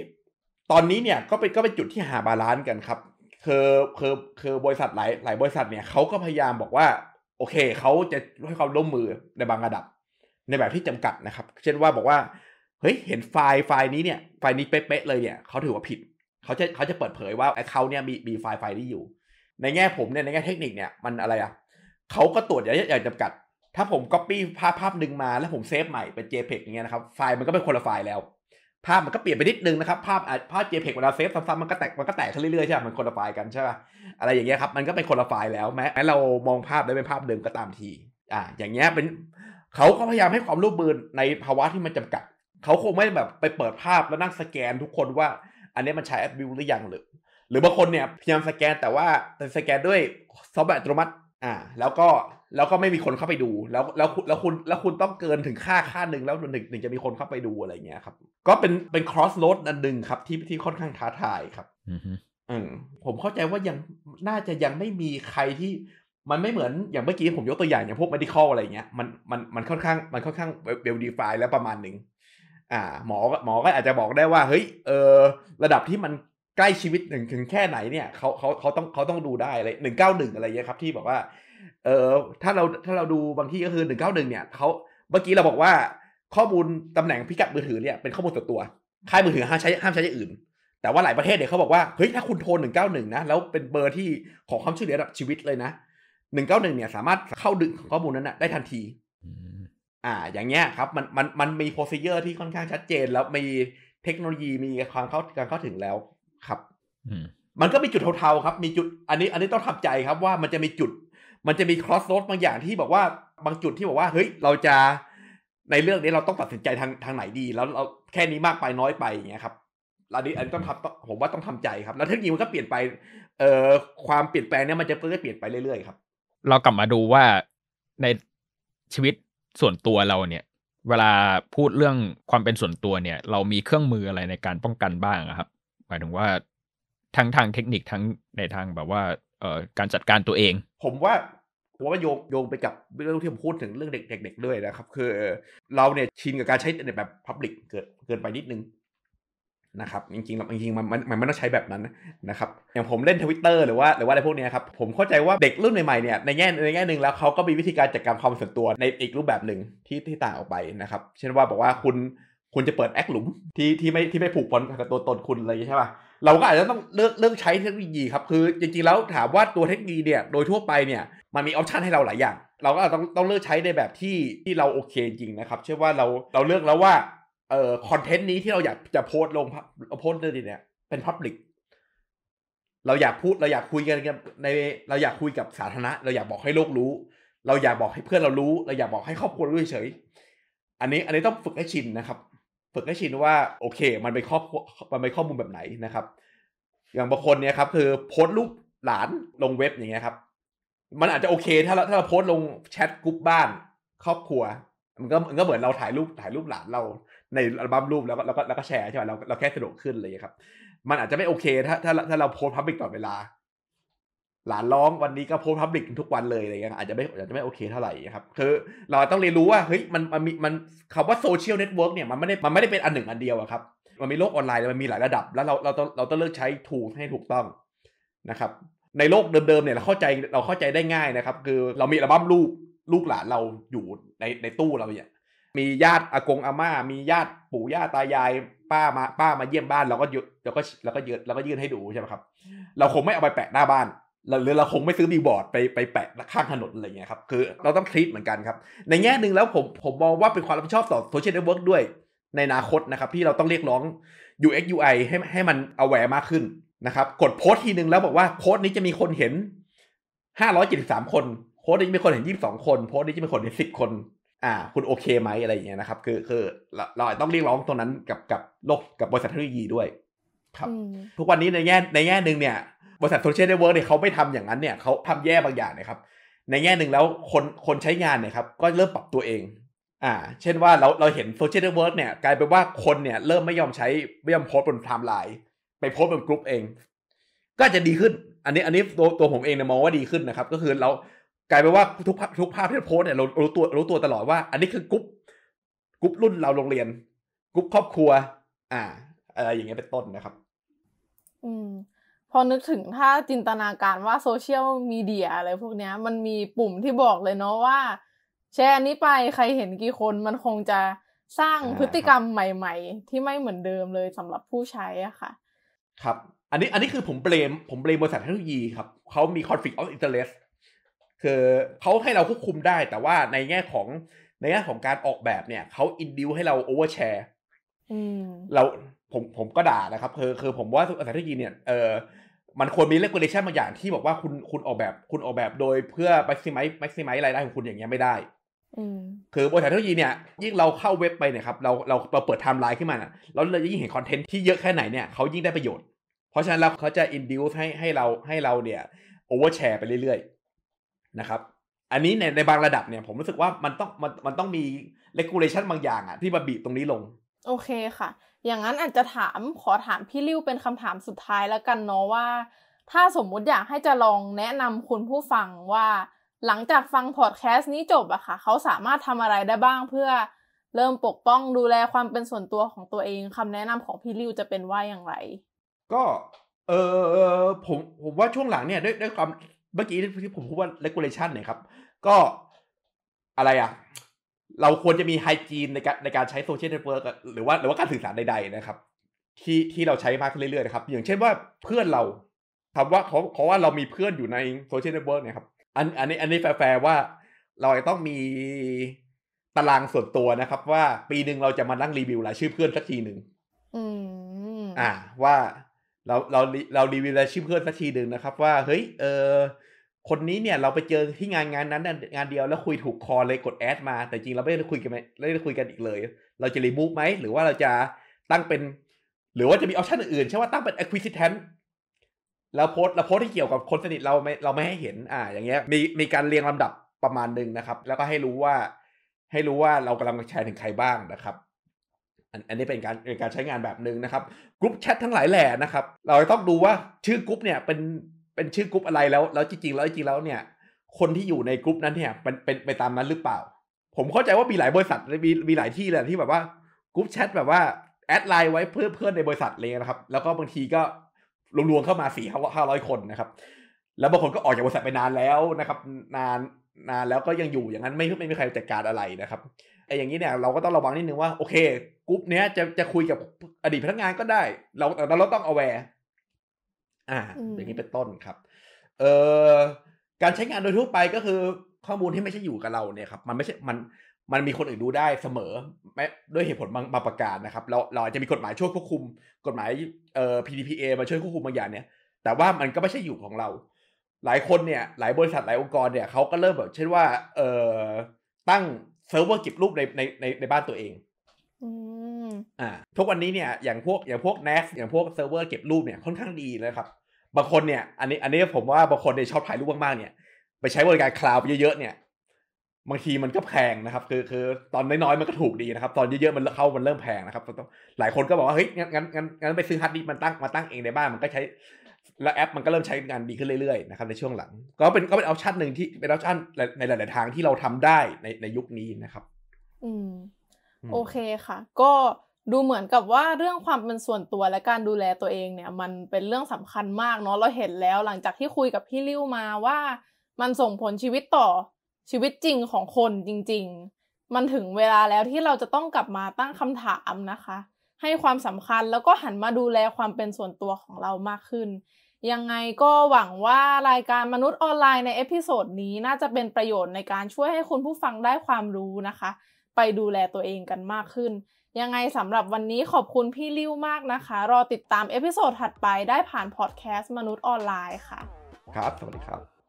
ตอนนี้เนี่ยก็เป็นก็เป็นจุดที่หาบาลานซ์กันครับคือคือคือบริษัทหลาย หลายบริษัทเนี่ยเขาก็พยายามบอกว่าโอเคเขาจะให้ความร่วมมือในบางระดับในแบบที่จำกัดนะครับ เช่นว่าบอกว่า เฮ้ย เห็นไฟล์ไฟล์นี้เนี่ย ไฟล์นี้เป๊ะๆเลยเนี่ย เขาถือว่าผิด เขาจะเขาจะเปิดเผยว่าไอ้เขาเนี่ยมีมีไฟล์ไฟล์นี้อยู่ ในแง่ผมเนี่ย ในแง่เทคนิคเนี่ย มันอะไรอะเขาก็ตรวจอย่างอย่างจำกัด ถ้าผมก๊อปปี้ภาพภาพหนึ่งมาแล้วผมเซฟใหม่เป็น JPEG อย่างเงี้ยนะครับ ไฟล์มันก็เป็นคนละไฟล์แล้ว ภาพมันก็เปลี่ยนไปนิดนึงนะครับ ภาพภาพ JPEG เวลาเซฟซ้ำๆมันก็แตกมันก็แตกนเรื่อยๆใช่ไหมมันคนละไฟล์กันใช่ป่ะ อะไรอย่างเงี้ยครับ มันก็เป็นคนละไฟล์แล้วแม้เรามองภาพได้เป็นภาพเดิมก็ตามที อ่าอย่างเงี้ยเป็นเขาก็พยายามให้ความร่วมมือในภาวะที่มันจำกัด เขาคงไม่แบบไปเปิดภาพแล้วนั่งสแกนทุกคนว่า อันนี้มันใช้แอปวิวหรือยังหรือหรือบางคนเนี่ยพยายามสแกนแต่ว่าแต่สแกนด้วยซอฟต์แวร์อัตโนมัติอ่า แล้วก็แล้วก็ไม่มีคนเข้าไปดู แล้วแล้วแล้วคุณแล้วคุณต้องเกินถึงค่าค่าหนึ่ง แล้วหนึ่งหนึ่งจะมีคนเข้าไปดูอะไรเงี้ยครับ ก็เป็นเป็น cross road อันหนึ่งครับที่ที่ค่อนข้างท้าทายครับอืมผมเข้าใจว่ายังน่าจะยังไม่มีใครที่มันไม่เหมือนอย่างเมื่อกี้ผมยกตัวอย่าง อย่างพวก medical อะไรเงี้ยมันมันมันค่อนข้างมันค่อนข้างเบลดีายแล้วประมาณหนึ่งอ่า หมอหมอก็อาจจะบอกได้ว่า เฮ้ย เออระดับที่มันใกล้ชีวิตหนึ่งถึงแค่ไหนเนี่ยเขาเขาเขาต้องเขาต้องดูได้เลยหนึ่งเก้าหนึ่งอะไรเงี้ยครับ ที่บอกว่า เออถ้าเราถ้าเราดูบางที่ก็คือหนึ่งเก้าหนึ่งเนี่ยเขาเมื่อกี้เราบอกว่า ข้อมูลตำแหน่งพิกัดมือถือเนี่ยเป็นข้อมูลส่วนตัว ค่ายมือถือห้ามใช้ห้ามใช้อย่างอื่น แต่ว่าหลายประเทศเนี่ยเขาบอกว่าเฮ้ยถ้าคุณโทรหนึ่งเก้าหนึ่งนะแล้วเป็นเบอร์ที่ขอความช่วยเหลือระดับชีวิตเลยนะหนึ่งเก้าหนึ่งเนี่ยสามารถเข้าดึงข้อมูลนั้นนะได้ทันทีอ่าอย่างเงี้ยครับ มันมันมันมีโพซิเจอร์ที่ค่อนข้างชัดเจน แล้วมีเทคโนโลยีมีความเข้าการเข้าถึงแล้วครับมันก็มีจุดเทาๆครับ มีจุดอันนี้อันนี้ต้องทับใจครับว่ามันจะมีจุด มันจะมีครอสโรดบางอย่างที่บอกว่าบางจุดที่บอกว่าเฮ้ยเราจะในเรื่องนี้เราต้องตัดสินใจทางทางไหนดี แล้วเราแค่นี้มากไปน้อยไปอย่างเงี้ยครับอันนี้อันนี้ต้องทำผมว่าต้องทำใจครับแล้วเทคโนโลยีมันก็เปลี่ยนไป เอ่อความเปลี่ยนแปลงเนี่ยมันจะเ็จ่เปลี่ยนไปเรื่อยๆครับเรากลับมาดูว่าในชีวิตส่วนตัวเราเนี่ย เวลาพูดเรื่องความเป็นส่วนตัวเนี่ย เรามีเครื่องมืออะไรในการป้องกันบ้างครับหมายถึงว่าทั้งทางเทคนิคทั้งในทางแบบว่าเอ่อการจัดการตัวเอง ผมว่าผมว่าโยงโยงไปกับเรื่องที่ผมพูดถึงเรื่องเด็กๆด้วยนะครับ คือเราเนี่ยชินกับการใช้ในแบบพับลิกเกิดเกินไปนิดนึงนะครับจริงๆแรบจริงๆมันมันไม่ต้องใช้แบบนั้นนะครับ อย่างผมเล่นทวิตเตอร์หรือว่าหรือว่าอะไรพวกนี้ครับ ผมเข้าใจว่าเด็กรุ่นใหม่ๆ เนี่ยในแง่ในแง่หนึ่งแล้วเขาก็มีวิธีการจัดการความส่วนตัวในอีกรูปแบบหนึ่งที่ที่ต่างออกไปนะครับ เช่นว่าบอกว่าคุณคุณจะเปิดแอคหลุมที่ที่ไม่ที่ไม่ผูกพันกับตัวตนคุณอะไรใช่ป่ะ เราก็อาจจะต้องเลือกเลือกใช้เทคโนโลยีครับคือ จริงๆ แล้วถามว่าตัวเทคโนโลยีเนี่ยโดยทั่วไปเนี่ยมันมีออปชันให้เราหลายอย่างเราก็ต้องต้องเลือกใช้ในแบบที่ที่เราโอเคจริงนะครับเชื่อว่าเราเราเลือกแล้วว่าเอ่อคอนเทนต์นี้ ที่เราอยากจะโพสลงโพสเเนี่ยเป็นพับลิกเราอยากพูดเราอยากคุยกันในเราอยากคุยกับสาธารณะ เราอยากบอกให้โลกรู้ เราอยากบอกให้เพื่อนเรารู้ เราอยากบอกให้ครอบครัวรู้เฉยอันนี้อันนี้ต้องฝึกให้ชินนะครับ ฝึกให้ชินว่าโอเค มันเป็นครอมันเป็นข้อมูลแบบไหนนะครับ อย่างบางคนเนี่ยครับคือโพสต์รูปหลานลงเว็บอย่างเงี้ยครับ มันอาจจะโอเค ถ้าเราถ้าเราโพสต์ลงแชทกลุ่มบ้าน ครอบครัวมันก็มันก็เหมือนเราถ่ายรูปถ่ายรูปหลานเราในอัลบั้มรูปแล้วก็แล้วก็แล้วก็แชร์ใช่ไหมเราเราแค่สะดวกขึ้นเลยครับ มันอาจจะไม่โอเคถ้าถ้าถ้าเราโพสพับบิกตลอดเวลา หลานร้องวันนี้ก็โพสพับบิกทุกวันเลยอะไรเงี้ยอาจจะไม่อาจจะไม่โอเคเท่าไหร่ครับคือเราต้องเรียนรู้ว่าเฮ้ยมันมันมีมันคำว่าโซเชียลเน็ตเวิร์กเนี่ย มันไม่ได้มันไม่ได้เป็นอันหนึ่งอันเดียวอะครับ มันมีโลกออนไลน์ มันมีหลายระดับ แล้วเราเราต้องเราต้องเลือกใช้ถูกให้ถูกต้องนะครับ ในโลกเดิมๆเนี่ย เราเข้าใจเราเข้าใจได้ง่ายนะครับ คือเรา มีอัลบั้มรูปลูกหลานเราอยู่ในในตู้เราเนี่ยมีญาติอากงอาม่า มีญาติปู่ย่าตายาย ป้ามาป้ามาเยี่ยมบ้าน เราก็ยืดเราก็เราก็ยืดเราก็ยื่นให้ดูใช่ไหมครับเราคงไม่เอาไปแปะหน้าบ้านเราหรือเราคงไม่ซื้อบิบอร์ดไปไปแปะข้างถนนอะไรเงี้ยครับ คือเราต้องคิดเหมือนกันครับ ในแง่หนึ่งแล้วผมผมมองว่าเป็นความรับผิดชอบต่อโซเชียลเน็ตเวิร์กด้วย ในอนาคตนะครับ ที่เราต้องเรียกร้อง UX UI ให้ให้มัน a w a r วมากขึ้นนะครับ กดโพสทีนึงแล้วบอกว่าโพสนี้จะมีคนเห็น573คนโพสต์นี้จะมีคนเห็น22คนโพสต์นี้จะมีคนเห็น10คนอ่าคุณโอเคไหมอะไรอย่างเงี้ยนะครับ คือคือเราเราต้องเรียกร้องตรงนั้นกับกับโลกกับบริษัทเทคโนโลยีด้วยครับทุกวันนี้ในแง่ในแง่หนึ่งเนี่ยบริษัทโซเชียลเน็ตเวิร์กเนี่ยเขาไม่ทำอย่างนั้นเนี่ยเขาทำแย่บางอย่างนะครับ ในแง่หนึ่งแล้วคนคนใช้งานเนี่ยครับ ก็เริ่มปรับตัวเอง อ่า เช่นว่าเราเราเห็นโซเชียลเน็ตเวิร์กเนี่ย กลายเป็นว่าคนเนี่ย เริ่มไม่ยอมใช้ไม่ยอมโพสบนไทม์ไลน์ไปโพสบนกลุ่มเองก็จะดีขึ้น อันนี้อันนี้ตัวตัวผมเองเนี่ยมองว่าดีขึ้นนะครับ ก็คือเรากลายเป็นว่าทุกภาพทุกภาพที่โพสเนี่ยเรารู้ตัวรู้ตัวตลอดว่าอันนี้คือกรุ๊ปกรุ๊ปรุ่นเราโรงเรียนกรุ๊ปครอบครัว อ่าอะไรอย่างเงี้ยเป็นต้นนะครับ อืม พอนึกถึงถ้าจินตนาการว่าโซเชียลมีเดียอะไรพวกเนี้ย มันมีปุ่มที่บอกเลยเนาะว่า แชร์นี้ไปใครเห็นกี่คนมันคงจะสร้างพฤติกรรมใหม่ ๆ ที่ไม่เหมือนเดิมเลยสำหรับผู้ใช้อ่ะค่ะ ครับ อันนี้อันนี้คือผมเบลมผมเบลมบริษัทเทคโนโลยีครับเขามีคอนฟ l i c t of interest คือเขาให้เราควบคุมได้ แต่ว่าในแง่ของในแง่ของการออกแบบเนี่ยเขาอินดิวให้เราโอเวอร์แชร์เราผมผมก็ด่านะครับ คือคือผมว่าสถานที่เนี่ยเออมันควรมีเลกูเลชันบางอย่างที่บอกว่าคุณคุณออกแบบคุณออกแบบโดยเพื่อ maximize maximize รายได้ของคุณอย่างเงี้ยไม่ได้คือบริษัทเทคโนโลยีเนี่ยยิ่งเราเข้าเว็บไปเนี่ยครับเราเราเราเปิดไทม์ไลน์ขึ้นมาแล้วเรายิ่งเห็นคอนเทนต์ที่เยอะแค่ไหนเนี่ยเขายิ่งได้ประโยชน์ เพราะฉะนั้นแล้วเขาจะอินดิวให้ให้เราให้เราเนี่ยโอเวอร์แชร์ไปเรื่อยๆนะครับ อันนี้ในในบางระดับเนี่ยผมรู้สึกว่ามันต้องมันมันต้องมีเลกูเลชันบางอย่างอะที่มาบีบตรงนี้ลง โอเคค่ะ อย่างนั้นอาจจะถามขอถามพี่ริ้วเป็นคำถามสุดท้ายแล้วกันเนาะว่า ถ้าสมมุติอยากให้จะลองแนะนำคุณผู้ฟังว่า หลังจากฟังพอดแคสต์นี้จบอะค่ะ เขาสามารถทำอะไรได้บ้างเพื่อเริ่มปกป้องดูแลความเป็นส่วนตัวของตัวเองคำแนะนำของพี่ริ้วจะเป็นว่าอย่างไร ก็เออผมผมว่าช่วงหลังเนี่ยด้วยด้วยความเมื่อกี้ที่ผมพูดว่า regulation เนี่ยครับ ก็อะไรอ่ะ เราควรจะมีไฮจีนในการ ในการใช้โซเชียลเน็ตเวิร์กหรือว่า หรือว่าการสื่อสารใดๆนะครับ ที่ที่เราใช้มากขึ้นเรื่อยๆนะครับอย่างเช่นว่าเพื่อนเราคาว่าเขาเขาว่าเรามีเพื่อนอยู่ในโซเชียลเน็ตเวิร์กเนี่ยครับ อันอันนี้อันนี้แฟร์ว่าเราจะต้องมีตารางส่วนตัวนะครับว่าปีหนึ่งเราจะมานั่งรีวิวรายชื่อเพื่อนสักทีหนึ่งอืมอ่าว่าเราเราเรารีวิวรายชื่อเพื่อนสักทีหนึ่งนะครับว่าเฮ้ยเออคนนี้เนี่ยเราไปเจอที่งานงานนั้นงานเดียวแล้วคุยถูกคอเลยกดแอดมาแต่จริงเราไม่ได้คุยกันไม่ได้คุยกันอีกเลย เราจะรีมูฟไหมหรือว่าเราจะตั้งเป็นหรือว่าจะมีออปชั่นอื่นใช่ว่าตั้งเป็น acquisition แล้วโพสเราโพสที่เกี่ยวกับคนสนิทเราไม่เราไม่ให้เห็น อ่า อย่างเงี้ยมีมีการเรียงลำดับประมาณหนึ่งนะครับ แล้วก็ให้รู้ว่าให้รู้ว่าเรากำลังแชร์ถึงใครบ้างนะครับอันนี้เป็นการเป็นการใช้งานแบบหนึ่งนะครับกรุ๊ปแชททั้งหลายแหล่นะครับเราต้องดูว่าชื่อกรุ๊ป เนี่ยเป็นเป็นชื่อกรุ๊ปอะไรแล้วแล้วจริงๆ แล้วจริงๆแล้วเนี่ย คนที่อยู่ในกรุ๊ปนั้นเนี่ยเป็นเป็นไปตามนั้นหรือเปล่า ผมเข้าใจว่ามีหลายบริษัทมีมีหลายที่แหละที่แบบว่ากรุ๊ปแชทแบบว่าแอดไลน์ไว้เพื่อเพื่อนในบริษัทเลยนะครับ แล้วก็บางทีก็รวมๆเข้ามาสี่ห้าร้อยคนนะครับแล้วบางคนก็ออกจากบริษัทไปนานแล้วนะครับ นานนะแล้วก็ยังอยู่อย่างนั้นไม่ไม่มีใครจัดการอะไรนะครับไอ้อย่างนี้เนี่ย เราก็ต้องระวังนิดนึงว่าโอเคกรุ๊ปเนี้ยจะจะคุยกับอดีตพนักงานก็ได้ เราแต่เราต้องเอาแวร์อ่า อย่างนี้เป็นต้นครับ เอ่อการใช้งานโดยทั่วไปก็คือข้อมูลที่ไม่ใช่อยู่กับเราเนี่ยครับ มันไม่ใช่มันมันมีคนอื่นดูได้เสมอ แม้ด้วยเหตุผลบางบางประการนะครับเราเราอาจจะมีกฎหมายช่วยควบคุมกฎหมายเอ่อ PDPA มาช่วยควบคุมบางอย่างเนี่ยแต่ว่ามันก็ไม่ใช่อยู่ของเราหลายคนเนี่ยหลายบริษัทหลายองค์กรเนี่ยเขาก็เริ่มแบบเช่นว่า เออตั้งเซิร์ฟเวอร์เก็บรูปในในในในบ้านตัวเองอ่า ทุกวันนี้เนี่ยอย่างพวกอย่างพวก NAS อย่างพวกเซิร์ฟเวอร์เก็บรูปเนี่ยค่อนข้างดีเลยครับ บางคนเนี่ย อันนี้ อันนี้ผมว่าบางคนเนี่ยชอบถ่ายรูปมากๆเนี่ย ไปใช้บริการคลาวด์เยอะๆเนี่ย บางทีมันก็แพงนะครับ คือคือตอนน้อย ๆ มันก็ถูกดีนะครับ ตอนเยอะ ๆ มันเข้ามันเริ่มแพงนะครับหลายคนก็บอกว่าเฮ้ยงั้นงั้นงั้นไปซื้อฮาร์ดดิสก์มันตั้งมาตั้งเองในบ้านมันก็ใช้แล้วแอปมันก็เริ่มใช้งานดีขึ้นเรื่อยๆนะครับในช่วงหลัง ก็เป็นก็เป็นออปชันหนึ่งที่เป็นออปชันในหลายๆทางที่เราทำได้ในในยุคนี้นะครับ อืม โอเคค่ะ ก็ดูเหมือนกับว่าเรื่องความเป็นส่วนตัวและการดูแลตัวเองเนี่ย มันเป็นเรื่องสำคัญมากเนาะเราเห็นแล้วหลังจากที่คุยกับพี่ลิ้วมาว่า มันส่งผลชีวิตต่อชีวิตจริงของคนจริง ๆ มันถึงเวลาแล้วที่เราจะต้องกลับมาตั้งคำถามนะคะให้ความสำคัญแล้วก็หันมาดูแลความเป็นส่วนตัวของเรามากขึ้น ยังไงก็หวังว่ารายการมนุษย์ออนไลน์ในเอพิโซดนี้น่าจะเป็นประโยชน์ในการช่วยให้คุณผู้ฟังได้ความรู้นะคะไปดูแลตัวเองกันมากขึ้น ยังไงสำหรับวันนี้ขอบคุณพี่ลิ้วมากนะคะ รอติดตามเอพิโซดถัดไปได้ผ่านพอดแคสต์มนุษย์ออนไลน์ค่ะ ครับ สวัสดีครับ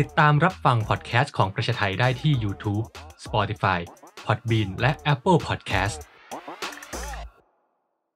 ติดตามรับฟังพอดแคสต์ของประชาไทยได้ที่ YouTube, Spotify, Podbean และ Apple Podcast